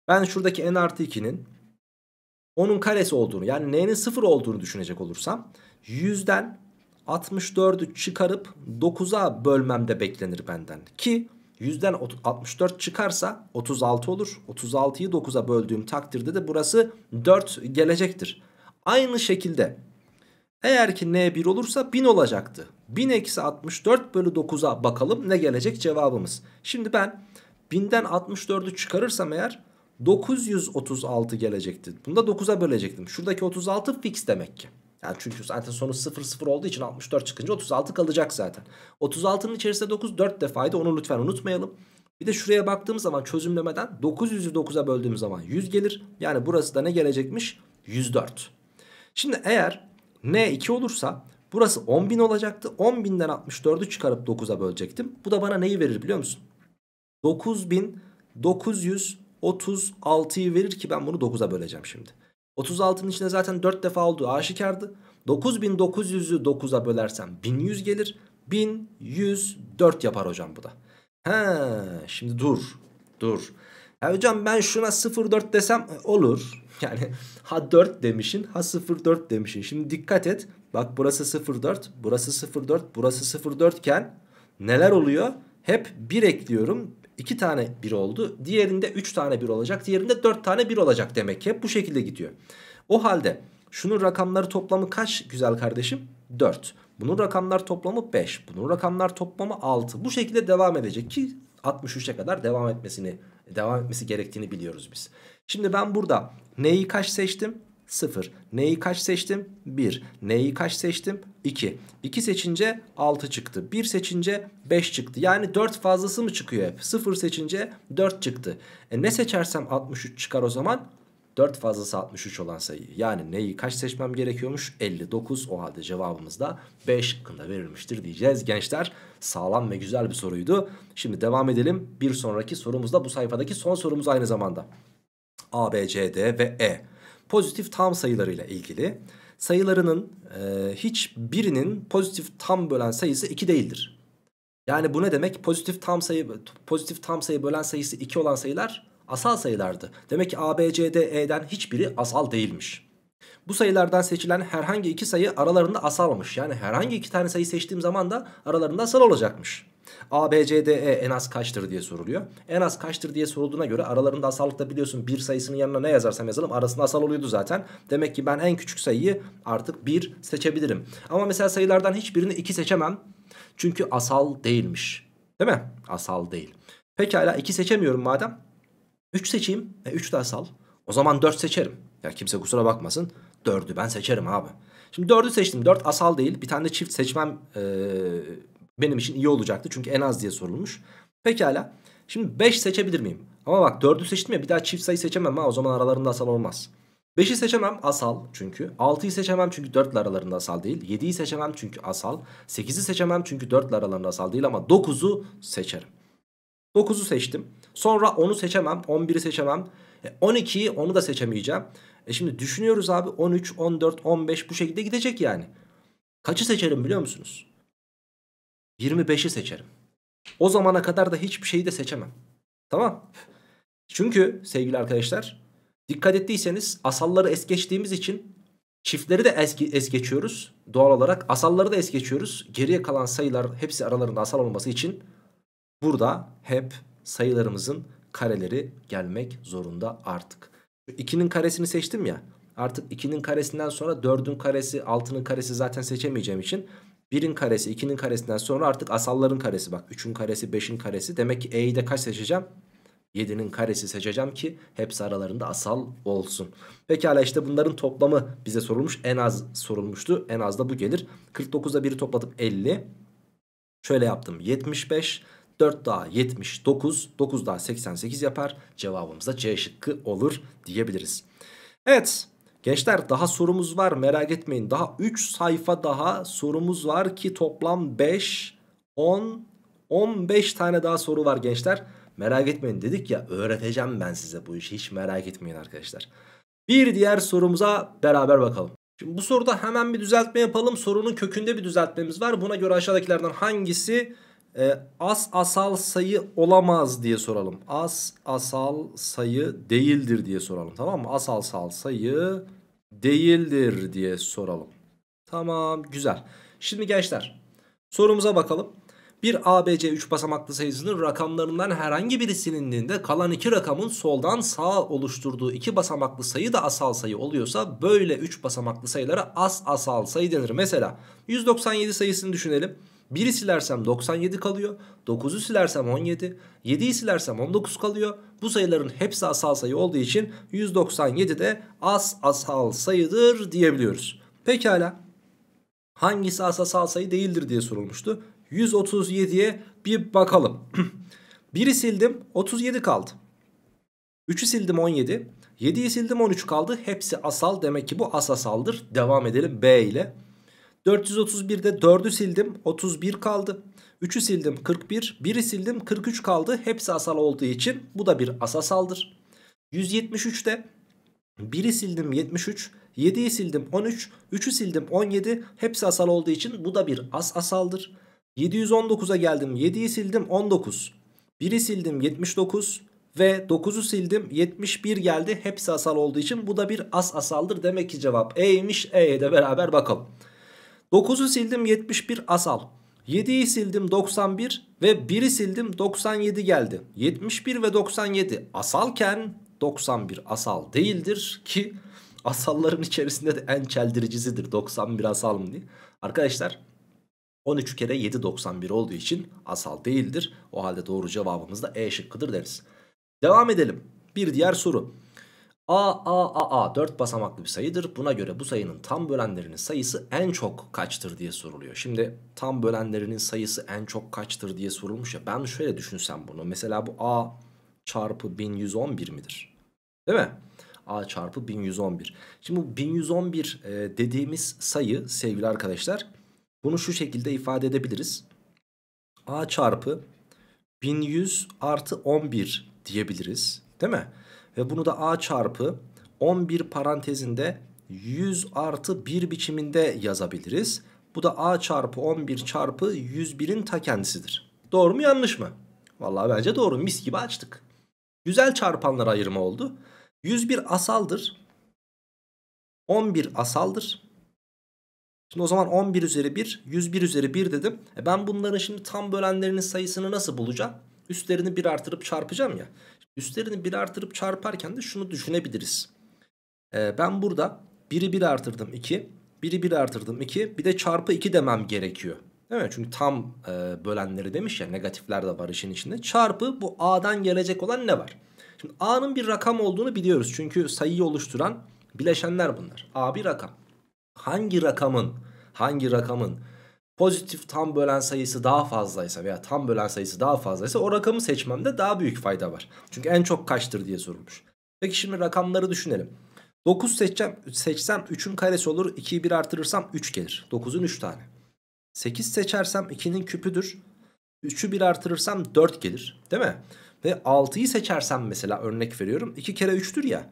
Ben şuradaki n artı 2'nin onun karesi olduğunu yani n'nin 0 olduğunu düşünecek olursam 100'den 64'ü çıkarıp 9'a bölmem de beklenir benden. Ki 100'den 64 çıkarsa 36 olur. 36'yı 9'a böldüğüm takdirde de burası 4 gelecektir. Aynı şekilde eğer ki n 1 olursa 1000 olacaktı. 1000 eksi 64 bölü 9'a bakalım ne gelecek cevabımız. Şimdi ben 1000'den 64'ü çıkarırsam eğer 936 gelecekti. Bunu da 9'a bölecektim. Şuradaki 36 fix demek ki. Yani çünkü zaten sonu 0-0 olduğu için 64 çıkınca 36 kalacak zaten. 36'nın içerisinde 9 4 defaydı onu lütfen unutmayalım. Bir de şuraya baktığımız zaman çözümlemeden 900'ü 9'a böldüğümüz zaman 100 gelir. Yani burası da ne gelecekmiş? 104. Şimdi eğer n 2 olursa burası 10.000 olacaktı. 10.000'den 64'ü çıkarıp 9'a bölecektim. Bu da bana neyi verir biliyor musun? 9.936'yı verir ki ben bunu 9'a böleceğim şimdi. 36'nın içinde zaten 4 defa olduğu aşikardı. 9900'ü 9'a bölersem 1100 gelir. 1104 yapar hocam bu da. He, şimdi dur. Dur. Ya hocam ben şuna 04 desem e, olur. Yani ha 4 demişin ha 04 demişin. Şimdi dikkat et. Bak burası 04, burası 04, burası 04 iken neler oluyor? Hep 1 ekliyorum. 2 tane 1 oldu. Diğerinde 3 tane 1 olacak. Diğerinde 4 tane 1 olacak demek ki. bu şekilde gidiyor. O halde şunun rakamları toplamı kaç güzel kardeşim? 4. Bunun rakamlar toplamı 5. Bunun rakamlar toplamı 6. Bu şekilde devam edecek ki 63'e kadar devam etmesini devam etmesi gerektiğini biliyoruz biz. Şimdi ben burada neyi kaç seçtim? 0. N'yi kaç seçtim? 1. N'yi kaç seçtim? 2. 2 seçince 6 çıktı. 1 seçince 5 çıktı. Yani 4 fazlası mı çıkıyor hep? 0 seçince 4 çıktı. E ne seçersem 63 çıkar o zaman? 4 fazlası 63 olan sayı. Yani neyi kaç seçmem gerekiyormuş? 59. O halde cevabımız da B şıkkında verilmiştir diyeceğiz gençler. Sağlam ve güzel bir soruydu. Şimdi devam edelim. Bir sonraki sorumuzda bu sayfadaki son sorumuz aynı zamanda. A, B, C, D ve E pozitif tam sayılarıyla ilgili. Sayılarının e, hiçbirinin pozitif tam bölen sayısı 2 değildir. Yani bu ne demek? Pozitif tam sayı pozitif tam sayı bölen sayısı 2 olan sayılar asal sayılardı. Demek ki A, B, C, D, E'den hiçbiri asal değilmiş. Bu sayılardan seçilen herhangi iki sayı aralarında asalmış. Yani herhangi iki tane sayı seçtiğim zaman da aralarında asal olacakmış. E en az kaçtır diye soruluyor. En az kaçtır diye sorulduğuna göre aralarında asallıkta biliyorsun bir sayısının yanına ne yazarsam yazalım arasında asal oluyordu zaten. Demek ki ben en küçük sayıyı artık 1 seçebilirim. Ama mesela sayılardan hiçbirini 2 seçemem. Çünkü asal değilmiş. Değil mi? Asal değil. Pekala 2 seçemiyorum madem. 3 seçeyim. E de asal. O zaman 4 seçerim. Ya kimse kusura bakmasın. 4'ü ben seçerim abi. Şimdi 4'ü seçtim. 4 asal değil. Bir tane de çift seçmem ee, benim için iyi olacaktı. Çünkü en az diye sorulmuş. Pekala. Şimdi 5 seçebilir miyim? Ama bak 4'ü seçtim ya bir daha çift sayı seçemem ha o zaman aralarında asal olmaz. 5'i seçemem asal çünkü. 6'yı seçemem çünkü 4 ile aralarında asal değil. 7'yi seçemem çünkü asal. 8'i seçemem çünkü 4 ile aralarında asal değil ama 9'u seçerim. 9'u seçtim. Sonra 10'u seçemem. 11'i seçemem. 12'yi e, onu da seçemeyeceğim. E şimdi düşünüyoruz abi 13, 14, 15 bu şekilde gidecek yani. Kaçı seçerim biliyor musunuz? 25'i seçerim. O zamana kadar da hiçbir şeyi de seçemem. Tamam. Çünkü sevgili arkadaşlar dikkat ettiyseniz asalları es geçtiğimiz için çiftleri de es, es geçiyoruz. Doğal olarak asalları da es geçiyoruz. Geriye kalan sayılar hepsi aralarında asal olması için burada hep sayılarımızın kareleri gelmek zorunda artık. 2'nin karesini seçtim ya. Artık 2'nin karesinden sonra 4'ün karesi 6'nın karesi zaten seçemeyeceğim için 1'in karesi 2'nin karesinden sonra artık asalların karesi bak. 3'ün karesi 5'in karesi. Demek ki e'yi de kaç seçeceğim? 7'nin karesi seçeceğim ki hepsi aralarında asal olsun. Pekala işte bunların toplamı bize sorulmuş. En az sorulmuştu. En az da bu gelir. 49'da 1'i topladım 50. Şöyle yaptım 75. 4 daha 79. 9 daha 88 yapar. Cevabımız da C şıkkı olur diyebiliriz. Evet Gençler daha sorumuz var merak etmeyin. Daha 3 sayfa daha sorumuz var ki toplam 5, 10, 15 tane daha soru var gençler. Merak etmeyin dedik ya öğreteceğim ben size bu işi hiç merak etmeyin arkadaşlar. Bir diğer sorumuza beraber bakalım. Şimdi bu soruda hemen bir düzeltme yapalım. Sorunun kökünde bir düzeltmemiz var. Buna göre aşağıdakilerden hangisi e, as asal sayı olamaz diye soralım. As asal sayı değildir diye soralım. Tamam mı? As asal sayı değildir diye soralım. Tamam güzel. Şimdi gençler sorumuza bakalım. Bir ABC 3 basamaklı sayısının rakamlarından herhangi biri silindiğinde kalan iki rakamın soldan sağa oluşturduğu iki basamaklı sayı da asal sayı oluyorsa böyle 3 basamaklı sayılara as asal sayı denir. Mesela 197 sayısını düşünelim. 1'i silersem 97 kalıyor. 9'u silersem 17. 7'yi silersem 19 kalıyor. Bu sayıların hepsi asal sayı olduğu için 197 de as asal sayıdır diyebiliyoruz. Pekala hangisi as asal sayı değildir diye sorulmuştu. 137'ye bir bakalım. 1'i sildim 37 kaldı. 3'ü sildim 17. 7'yi sildim 13 kaldı. Hepsi asal. Demek ki bu as asaldır. Devam edelim B ile. 431'de 4'ü sildim 31 kaldı. 3'ü sildim 41, 1'i sildim 43 kaldı. Hepsi asal olduğu için bu da bir asasaldır. 173'te 1'i sildim 73, 7'yi sildim 13, 3'ü sildim 17. Hepsi asal olduğu için bu da bir as asaldır. 719'a geldim 7'yi sildim 19. 1'i sildim 79 ve 9'u sildim 71 geldi. Hepsi asal olduğu için bu da bir as asaldır. Demek ki cevap E'ymiş E'ye de beraber bakalım. 9'u sildim 71 asal. 7'yi sildim 91 ve 1'i sildim 97 geldi. 71 ve 97 asalken 91 asal değildir ki asalların içerisinde de en çeldiricisidir 91 asal mı diye. Arkadaşlar 13 kere 7 91 olduğu için asal değildir. O halde doğru cevabımız da E şıkkıdır deriz. Devam edelim. Bir diğer soru. A, A, A, A 4 basamaklı bir sayıdır. Buna göre bu sayının tam bölenlerinin sayısı en çok kaçtır diye soruluyor. Şimdi tam bölenlerinin sayısı en çok kaçtır diye sorulmuş ya. Ben şöyle düşünsem bunu. Mesela bu A çarpı 1111 midir? Değil mi? A çarpı 1111. Şimdi bu 1111 e, dediğimiz sayı sevgili arkadaşlar bunu şu şekilde ifade edebiliriz. A çarpı 1100 artı 11 diyebiliriz. Değil mi? Ve bunu da a çarpı 11 parantezinde 100 artı 1 biçiminde yazabiliriz. Bu da a çarpı 11 çarpı 101'in ta kendisidir. Doğru mu yanlış mı? Vallahi bence doğru mis gibi açtık. Güzel çarpanlar ayırma oldu. 101 asaldır. 11 asaldır. Şimdi o zaman 11 üzeri 1, 101 üzeri 1 dedim. E ben bunların şimdi tam bölenlerinin sayısını nasıl bulacağım? Üstlerini 1 artırıp çarpacağım ya. Üstlerini bir artırıp çarparken de şunu düşünebiliriz. Ee, ben burada 1'i 1 artırdım 2. 1'i 1 artırdım 2. Bir de çarpı 2 demem gerekiyor. Değil mi? Çünkü tam e, bölenleri demiş ya negatifler de var işin içinde. Çarpı bu a'dan gelecek olan ne var? Şimdi a'nın bir rakam olduğunu biliyoruz. Çünkü sayıyı oluşturan bileşenler bunlar. a bir rakam. Hangi rakamın hangi rakamın pozitif tam bölen sayısı daha fazlaysa veya tam bölen sayısı daha fazlaysa o rakamı seçmemde daha büyük fayda var. Çünkü en çok kaçtır diye sorulmuş. Peki şimdi rakamları düşünelim. 9 seçeceğim, seçsem 3'ün karesi olur. 2'yi 1 artırırsam 3 gelir. 9'un 3 tane. 8 seçersem 2'nin küpüdür. 3'ü 1 artırırsam 4 gelir. Değil mi? Ve 6'yı seçersem mesela örnek veriyorum. 2 kere 3'tür ya.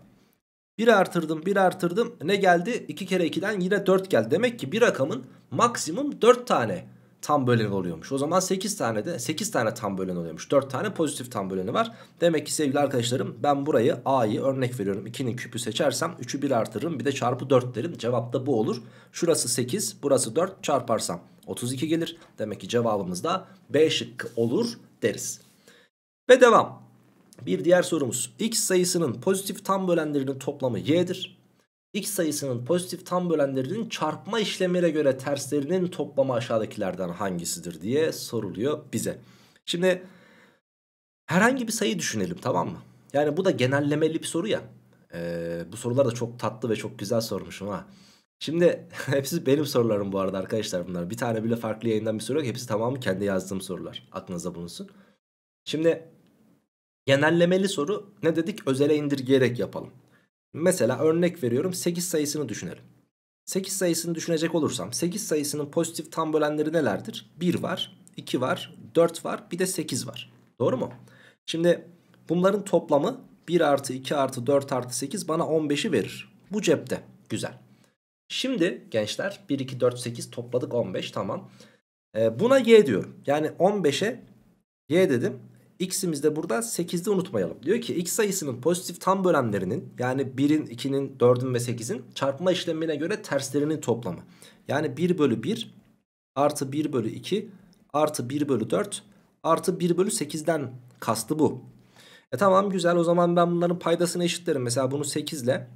1 artırdım 1 artırdım ne geldi 2 kere 2'den yine 4 geldi. Demek ki bir rakamın maksimum 4 tane tam bölen oluyormuş. O zaman 8 tane de 8 tane tam bölen oluyormuş. 4 tane pozitif tam böleni var. Demek ki sevgili arkadaşlarım ben burayı A'yı örnek veriyorum. 2'nin küpü seçersem 3'ü 1 artırırım. Bir de çarpı 4 derim. Cevap da bu olur. Şurası 8 burası 4 çarparsam 32 gelir. Demek ki cevabımız da B şıkkı olur deriz. Ve devam. Bir diğer sorumuz. X sayısının pozitif tam bölenlerinin toplamı y'dir. X sayısının pozitif tam bölenlerinin çarpma işlemine göre terslerinin toplamı aşağıdakilerden hangisidir diye soruluyor bize. Şimdi herhangi bir sayı düşünelim tamam mı? Yani bu da genellemeli bir soru ya. Ee, bu sorular da çok tatlı ve çok güzel sormuşum ha. Şimdi hepsi benim sorularım bu arada arkadaşlar bunlar. Bir tane bile farklı yayından bir soru yok. Hepsi tamamı kendi yazdığım sorular. Aklınızda bulunsun. Şimdi Genellemeli soru ne dedik? Özele indirgeyerek yapalım. Mesela örnek veriyorum 8 sayısını düşünelim. 8 sayısını düşünecek olursam 8 sayısının pozitif tam bölenleri nelerdir? 1 var, 2 var, 4 var, bir de 8 var. Doğru mu? Şimdi bunların toplamı 1 artı 2 artı 4 artı 8 bana 15'i verir. Bu cepte. Güzel. Şimdi gençler 1, 2, 4, 8 topladık 15 tamam. Ee, buna y diyorum. Yani 15'e y dedim x'imiz de burada 8'de unutmayalım. Diyor ki x sayısının pozitif tam bölenlerinin yani 1'in, 2'nin, 4'ün ve 8'in çarpma işlemine göre terslerinin toplamı. Yani 1 bölü 1 artı 1 bölü 2 artı 1 bölü 4 artı 1 bölü 8'den kastı bu. E tamam güzel o zaman ben bunların paydasını eşitlerim. Mesela bunu 8 ile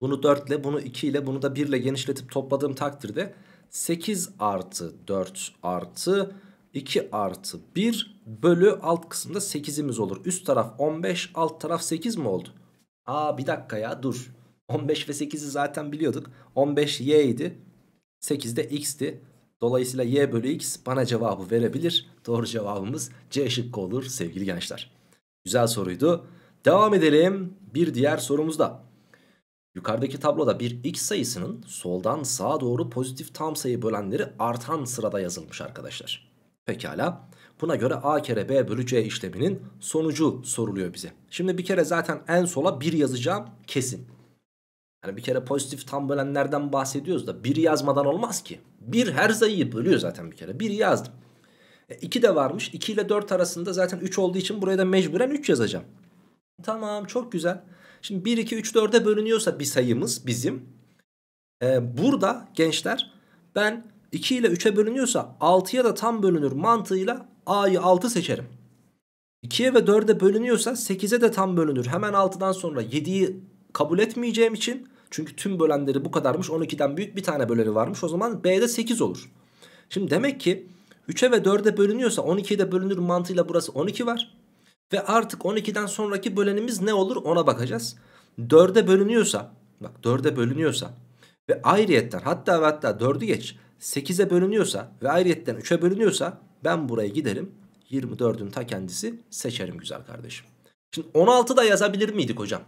bunu 4 ile bunu 2 ile bunu da 1 ile genişletip topladığım takdirde 8 artı 4 artı 2 artı 1 bölü alt kısımda 8'imiz olur. Üst taraf 15 alt taraf 8 mi oldu? Aa bir dakika ya dur. 15 ve 8'i zaten biliyorduk. 15 y idi. 8 de x'ti. Dolayısıyla y bölü x bana cevabı verebilir. Doğru cevabımız C şıkkı olur sevgili gençler. Güzel soruydu. Devam edelim bir diğer sorumuzda. Yukarıdaki tabloda bir x sayısının soldan sağa doğru pozitif tam sayı bölenleri artan sırada yazılmış arkadaşlar. Pekala. Buna göre a kere b bölü c işleminin sonucu soruluyor bize. Şimdi bir kere zaten en sola 1 yazacağım kesin. Yani bir kere pozitif tam bölenlerden bahsediyoruz da 1 yazmadan olmaz ki. 1 her sayıyı bölüyor zaten bir kere. 1 yazdım. 2 e, de varmış. 2 ile 4 arasında zaten 3 olduğu için buraya da mecburen 3 yazacağım. Tamam çok güzel. Şimdi 1, 2, 3, 4'e bölünüyorsa bir sayımız bizim. Ee, burada gençler ben 2 ile 3'e bölünüyorsa 6'ya da tam bölünür mantığıyla A'yı 6 seçerim. 2'ye ve 4'e bölünüyorsa 8'e de tam bölünür. Hemen 6'dan sonra 7'yi kabul etmeyeceğim için çünkü tüm bölenleri bu kadarmış 12'den büyük bir tane böleni varmış o zaman B'de 8 olur. Şimdi demek ki 3'e ve 4'e bölünüyorsa 12'ye de bölünür mantığıyla burası 12 var. Ve artık 12'den sonraki bölenimiz ne olur ona bakacağız. 4'e bölünüyorsa bak 4'e bölünüyorsa ve ayrıyetten hatta ve hatta 4'ü geç 8'e bölünüyorsa ve ayrıyetten 3'e bölünüyorsa ben buraya giderim. 24'ün ta kendisi seçerim güzel kardeşim. Şimdi 16 da yazabilir miydik hocam?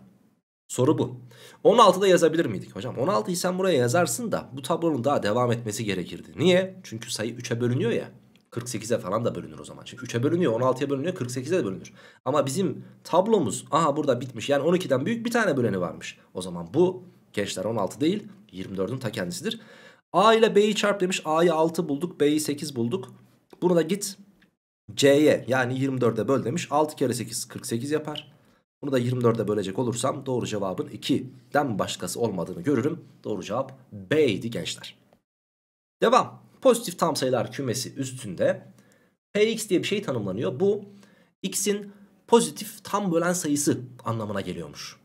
Soru bu. 16 da yazabilir miydik hocam? 16'yı sen buraya yazarsın da bu tablonun daha devam etmesi gerekirdi. Niye? Çünkü sayı 3'e bölünüyor ya. 48'e falan da bölünür o zaman. Çünkü 3'e bölünüyor, 16'ya bölünüyor, 48'e de bölünür. Ama bizim tablomuz aha burada bitmiş. Yani 12'den büyük bir tane böleni varmış. O zaman bu gençler 16 değil 24'ün ta kendisidir. A ile B'yi çarp demiş. A'yı 6 bulduk. B'yi 8 bulduk. Bunu da git C'ye yani 24'e böl demiş. 6 kere 8 48 yapar. Bunu da 24'e bölecek olursam doğru cevabın 2'den başkası olmadığını görürüm. Doğru cevap B gençler. Devam. Pozitif tam sayılar kümesi üstünde Px diye bir şey tanımlanıyor. Bu x'in pozitif tam bölen sayısı anlamına geliyormuş.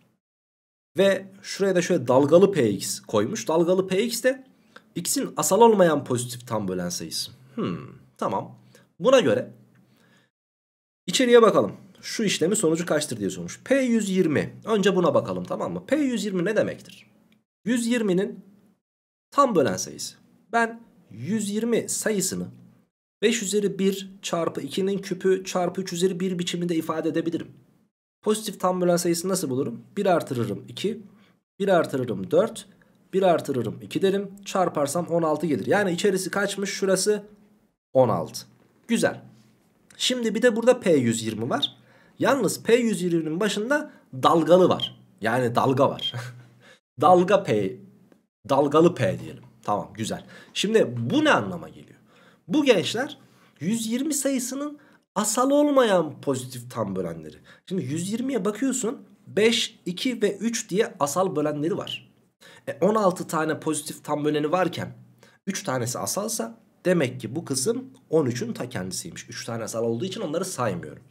Ve şuraya da şöyle dalgalı Px koymuş. Dalgalı Px de X'in asal olmayan pozitif tam bölen sayısı. Hmm, tamam. Buna göre içeriye bakalım. Şu işlemi sonucu kaçtır diye sormuş. P120. Önce buna bakalım tamam mı? P120 ne demektir? 120'nin tam bölen sayısı. Ben 120 sayısını 5 üzeri 1 çarpı 2'nin küpü çarpı 3 üzeri 1 biçiminde ifade edebilirim. Pozitif tam bölen sayısını nasıl bulurum? 1 artırırım 2, 1 artırırım 4, 1 artırırım 2 derim. Çarparsam 16 gelir. Yani içerisi kaçmış şurası? 16. Güzel. Şimdi bir de burada P120 var. Yalnız P120'nin başında dalgalı var. Yani dalga var. dalga P. Dalgalı P diyelim. Tamam güzel. Şimdi bu ne anlama geliyor? Bu gençler 120 sayısının asal olmayan pozitif tam bölenleri. Şimdi 120'ye bakıyorsun 5, 2 ve 3 diye asal bölenleri var. E 16 tane pozitif tam böleni varken 3 tanesi asalsa demek ki bu kısım 13'ün ta kendisiymiş. 3 tane asal olduğu için onları saymıyorum.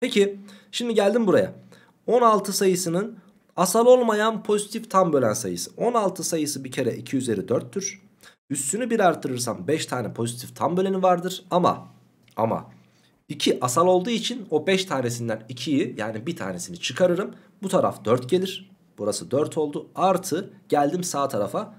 Peki şimdi geldim buraya. 16 sayısının asal olmayan pozitif tam bölen sayısı. 16 sayısı bir kere 2 üzeri 4'tür. Üstünü 1 artırırsam 5 tane pozitif tam böleni vardır. Ama ama 2 asal olduğu için o 5 tanesinden 2'yi yani bir tanesini çıkarırım. Bu taraf 4 gelir. Burası 4 oldu. Artı geldim sağ tarafa.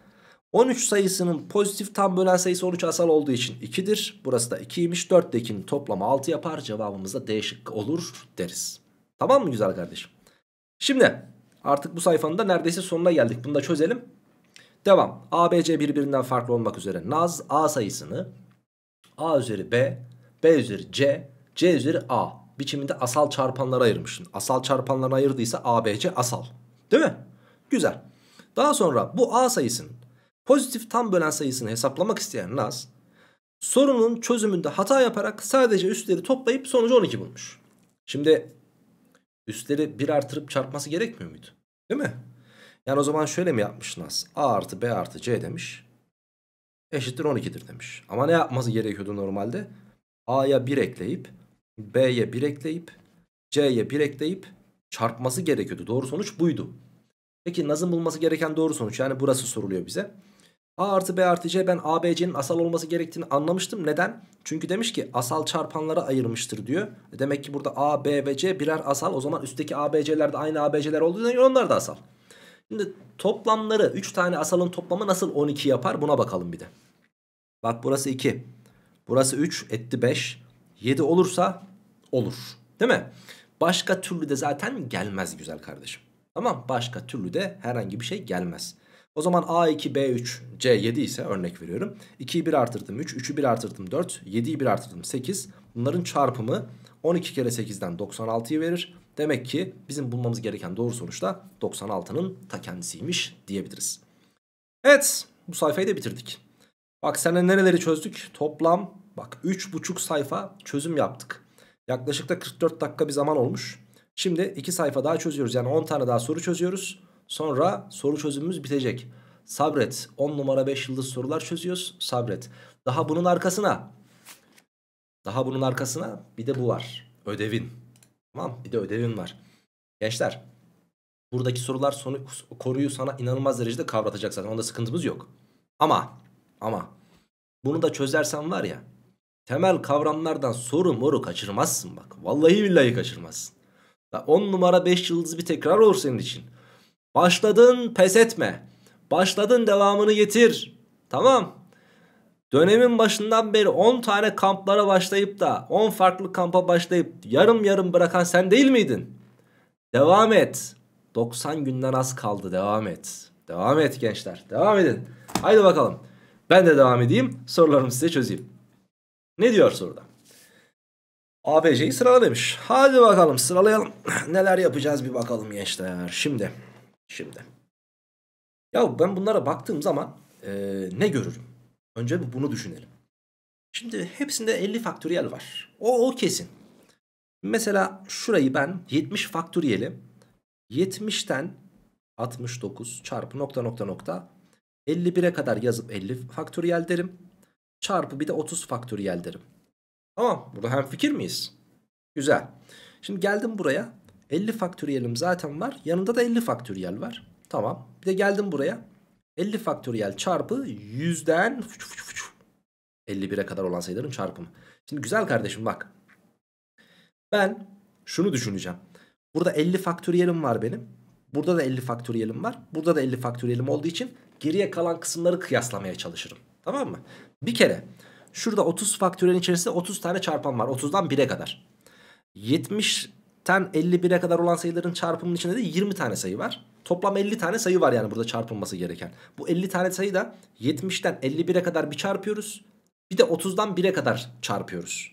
13 sayısının pozitif tam bölen sayısı 13 asal olduğu için 2'dir. Burası da 2'ymiş. 4 ile 2'nin toplamı 6 yapar. Cevabımız da D şıkkı olur deriz. Tamam mı güzel kardeşim? Şimdi artık bu sayfanın da neredeyse sonuna geldik. Bunu da çözelim. Devam. A, B, C birbirinden farklı olmak üzere Naz A sayısını A üzeri B, B üzeri C, C üzeri A biçiminde asal çarpanlara ayırmışsın. Asal çarpanlara ayırdıysa A, B, C asal. Değil mi? Güzel. Daha sonra bu A sayısının pozitif tam bölen sayısını hesaplamak isteyen Naz sorunun çözümünde hata yaparak sadece üstleri toplayıp sonucu 12 bulmuş. Şimdi üstleri 1 artırıp çarpması gerekmiyor muydu? Değil mi? Yani o zaman şöyle mi yapmış Naz? A artı B artı C demiş. Eşittir 12'dir demiş. Ama ne yapması gerekiyordu normalde? A'ya 1 ekleyip B'ye 1 ekleyip C'ye 1 ekleyip çarpması gerekiyordu. Doğru sonuç buydu. Peki Naz'ın bulması gereken doğru sonuç yani burası soruluyor bize. A artı B artı C ben A B C'nin asal olması gerektiğini anlamıştım. Neden? Çünkü demiş ki asal çarpanlara ayırmıştır diyor. E demek ki burada A, B ve C birer asal. O zaman üstteki A, B, C'ler de aynı A, B, C'ler olduğu için onlar da asal. Şimdi toplamları 3 tane asalın toplamı nasıl 12 yapar buna bakalım bir de. Bak burası 2. Burası 3 etti 5. 7 olursa olur. Değil mi? Başka türlü de zaten gelmez güzel kardeşim. Tamam başka türlü de herhangi bir şey gelmez. O zaman A2, B3, C7 ise örnek veriyorum. 2'yi 1 artırdım 3, 3'ü 1 artırdım 4, 7'yi 1 artırdım 8. Bunların çarpımı 12 kere 8'den 96'yı verir. Demek ki bizim bulmamız gereken doğru sonuç da 96'nın ta kendisiymiş diyebiliriz. Evet bu sayfayı da bitirdik. Bak seninle nereleri çözdük? Toplam bak 3,5 sayfa çözüm yaptık. Yaklaşık da 44 dakika bir zaman olmuş. Şimdi 2 sayfa daha çözüyoruz. Yani 10 tane daha soru çözüyoruz. Sonra soru çözümümüz bitecek. Sabret. 10 numara 5 yıldız sorular çözüyoruz. Sabret. Daha bunun arkasına. Daha bunun arkasına bir de bu var. Ödevin. Tamam bir de ödevin var. Gençler buradaki sorular sonu, koruyu sana inanılmaz derecede kavratacak zaten. Onda sıkıntımız yok. Ama ama bunu da çözersen var ya temel kavramlardan soru moru kaçırmazsın bak. Vallahi billahi kaçırmazsın. 10 numara 5 yıldız bir tekrar olur senin için. Başladın pes etme. Başladın devamını getir. Tamam. Dönemin başından beri 10 tane kamplara başlayıp da 10 farklı kampa başlayıp yarım yarım bırakan sen değil miydin? Devam et. 90 günden az kaldı devam et. Devam et gençler devam edin. Haydi bakalım. Ben de devam edeyim sorularımı size çözeyim. Ne diyor soruda? ABC'yi sırala demiş. Hadi bakalım sıralayalım. Neler yapacağız bir bakalım gençler. Şimdi. Şimdi. Ya ben bunlara baktığım zaman e, ne görürüm? Önce bunu düşünelim. Şimdi hepsinde 50 faktöriyel var. O, o kesin. Mesela şurayı ben 70 faktöriyeli 70'ten 69 çarpı nokta nokta nokta 51'e kadar yazıp 50 faktöriyel derim çarpı bir de 30 faktöriyel derim. Tamam burada hem fikir miyiz? Güzel. Şimdi geldim buraya. 50 faktöriyelim zaten var. Yanında da 50 faktöriyel var. Tamam. Bir de geldim buraya. 50 faktöriyel çarpı 100'den 51'e kadar olan sayıların çarpımı. Şimdi güzel kardeşim bak. Ben şunu düşüneceğim. Burada 50 faktöriyelim var benim. Burada da 50 faktöriyelim var. Burada da 50 faktöriyelim olduğu için geriye kalan kısımları kıyaslamaya çalışırım. Tamam mı? Bir kere şurada 30 faktöriyelin içerisinde 30 tane çarpan var. 30'dan 1'e kadar. 70'ten 51'e kadar olan sayıların çarpımının içinde de 20 tane sayı var. Toplam 50 tane sayı var yani burada çarpılması gereken. Bu 50 tane sayı da 70'ten 51'e kadar bir çarpıyoruz. Bir de 30'dan 1'e kadar çarpıyoruz.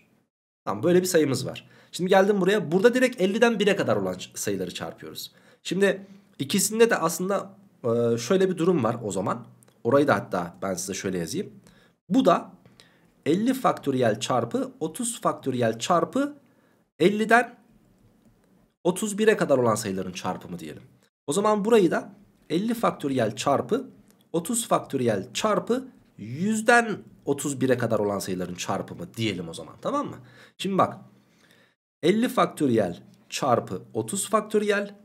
Tamam böyle bir sayımız var. Şimdi geldim buraya. Burada direkt 50'den 1'e kadar olan sayıları çarpıyoruz. Şimdi ikisinde de aslında şöyle bir durum var o zaman. Orayı da hatta ben size şöyle yazayım. Bu da 50 faktöriyel çarpı 30 faktöriyel çarpı 50'den 31'e kadar olan sayıların çarpımı diyelim. O zaman burayı da 50 faktöriyel çarpı 30 faktöriyel çarpı 100'den 31'e kadar olan sayıların çarpımı diyelim o zaman tamam mı? Şimdi bak 50 faktöriyel çarpı 30 faktöriyel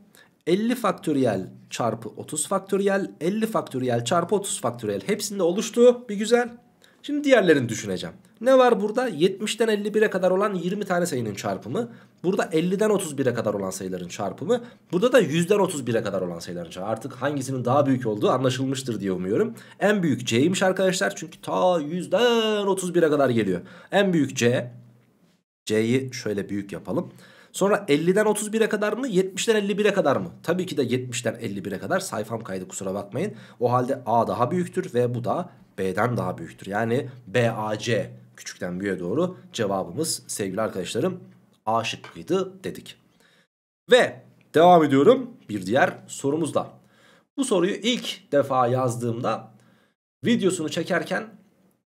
50 faktöriyel çarpı 30 faktöriyel 50 faktöriyel çarpı 30 faktöriyel hepsinde oluştu bir güzel Şimdi diğerlerini düşüneceğim. Ne var burada? 70'ten 51'e kadar olan 20 tane sayının çarpımı. Burada 50'den 31'e kadar olan sayıların çarpımı. Burada da 100'den 31'e kadar olan sayıların çarpımı. Artık hangisinin daha büyük olduğu anlaşılmıştır diye umuyorum. En büyük C'ymiş arkadaşlar. Çünkü ta 100'den 31'e kadar geliyor. En büyük C. C'yi şöyle büyük yapalım. Sonra 50'den 31'e kadar mı? 70'den 51'e kadar mı? Tabii ki de 70'den 51'e kadar sayfam kaydı kusura bakmayın. O halde A daha büyüktür ve bu da B'den daha büyüktür. Yani BAC küçükten büyüğe doğru cevabımız sevgili arkadaşlarım A şıkkıydı dedik. Ve devam ediyorum bir diğer sorumuzla. Bu soruyu ilk defa yazdığımda videosunu çekerken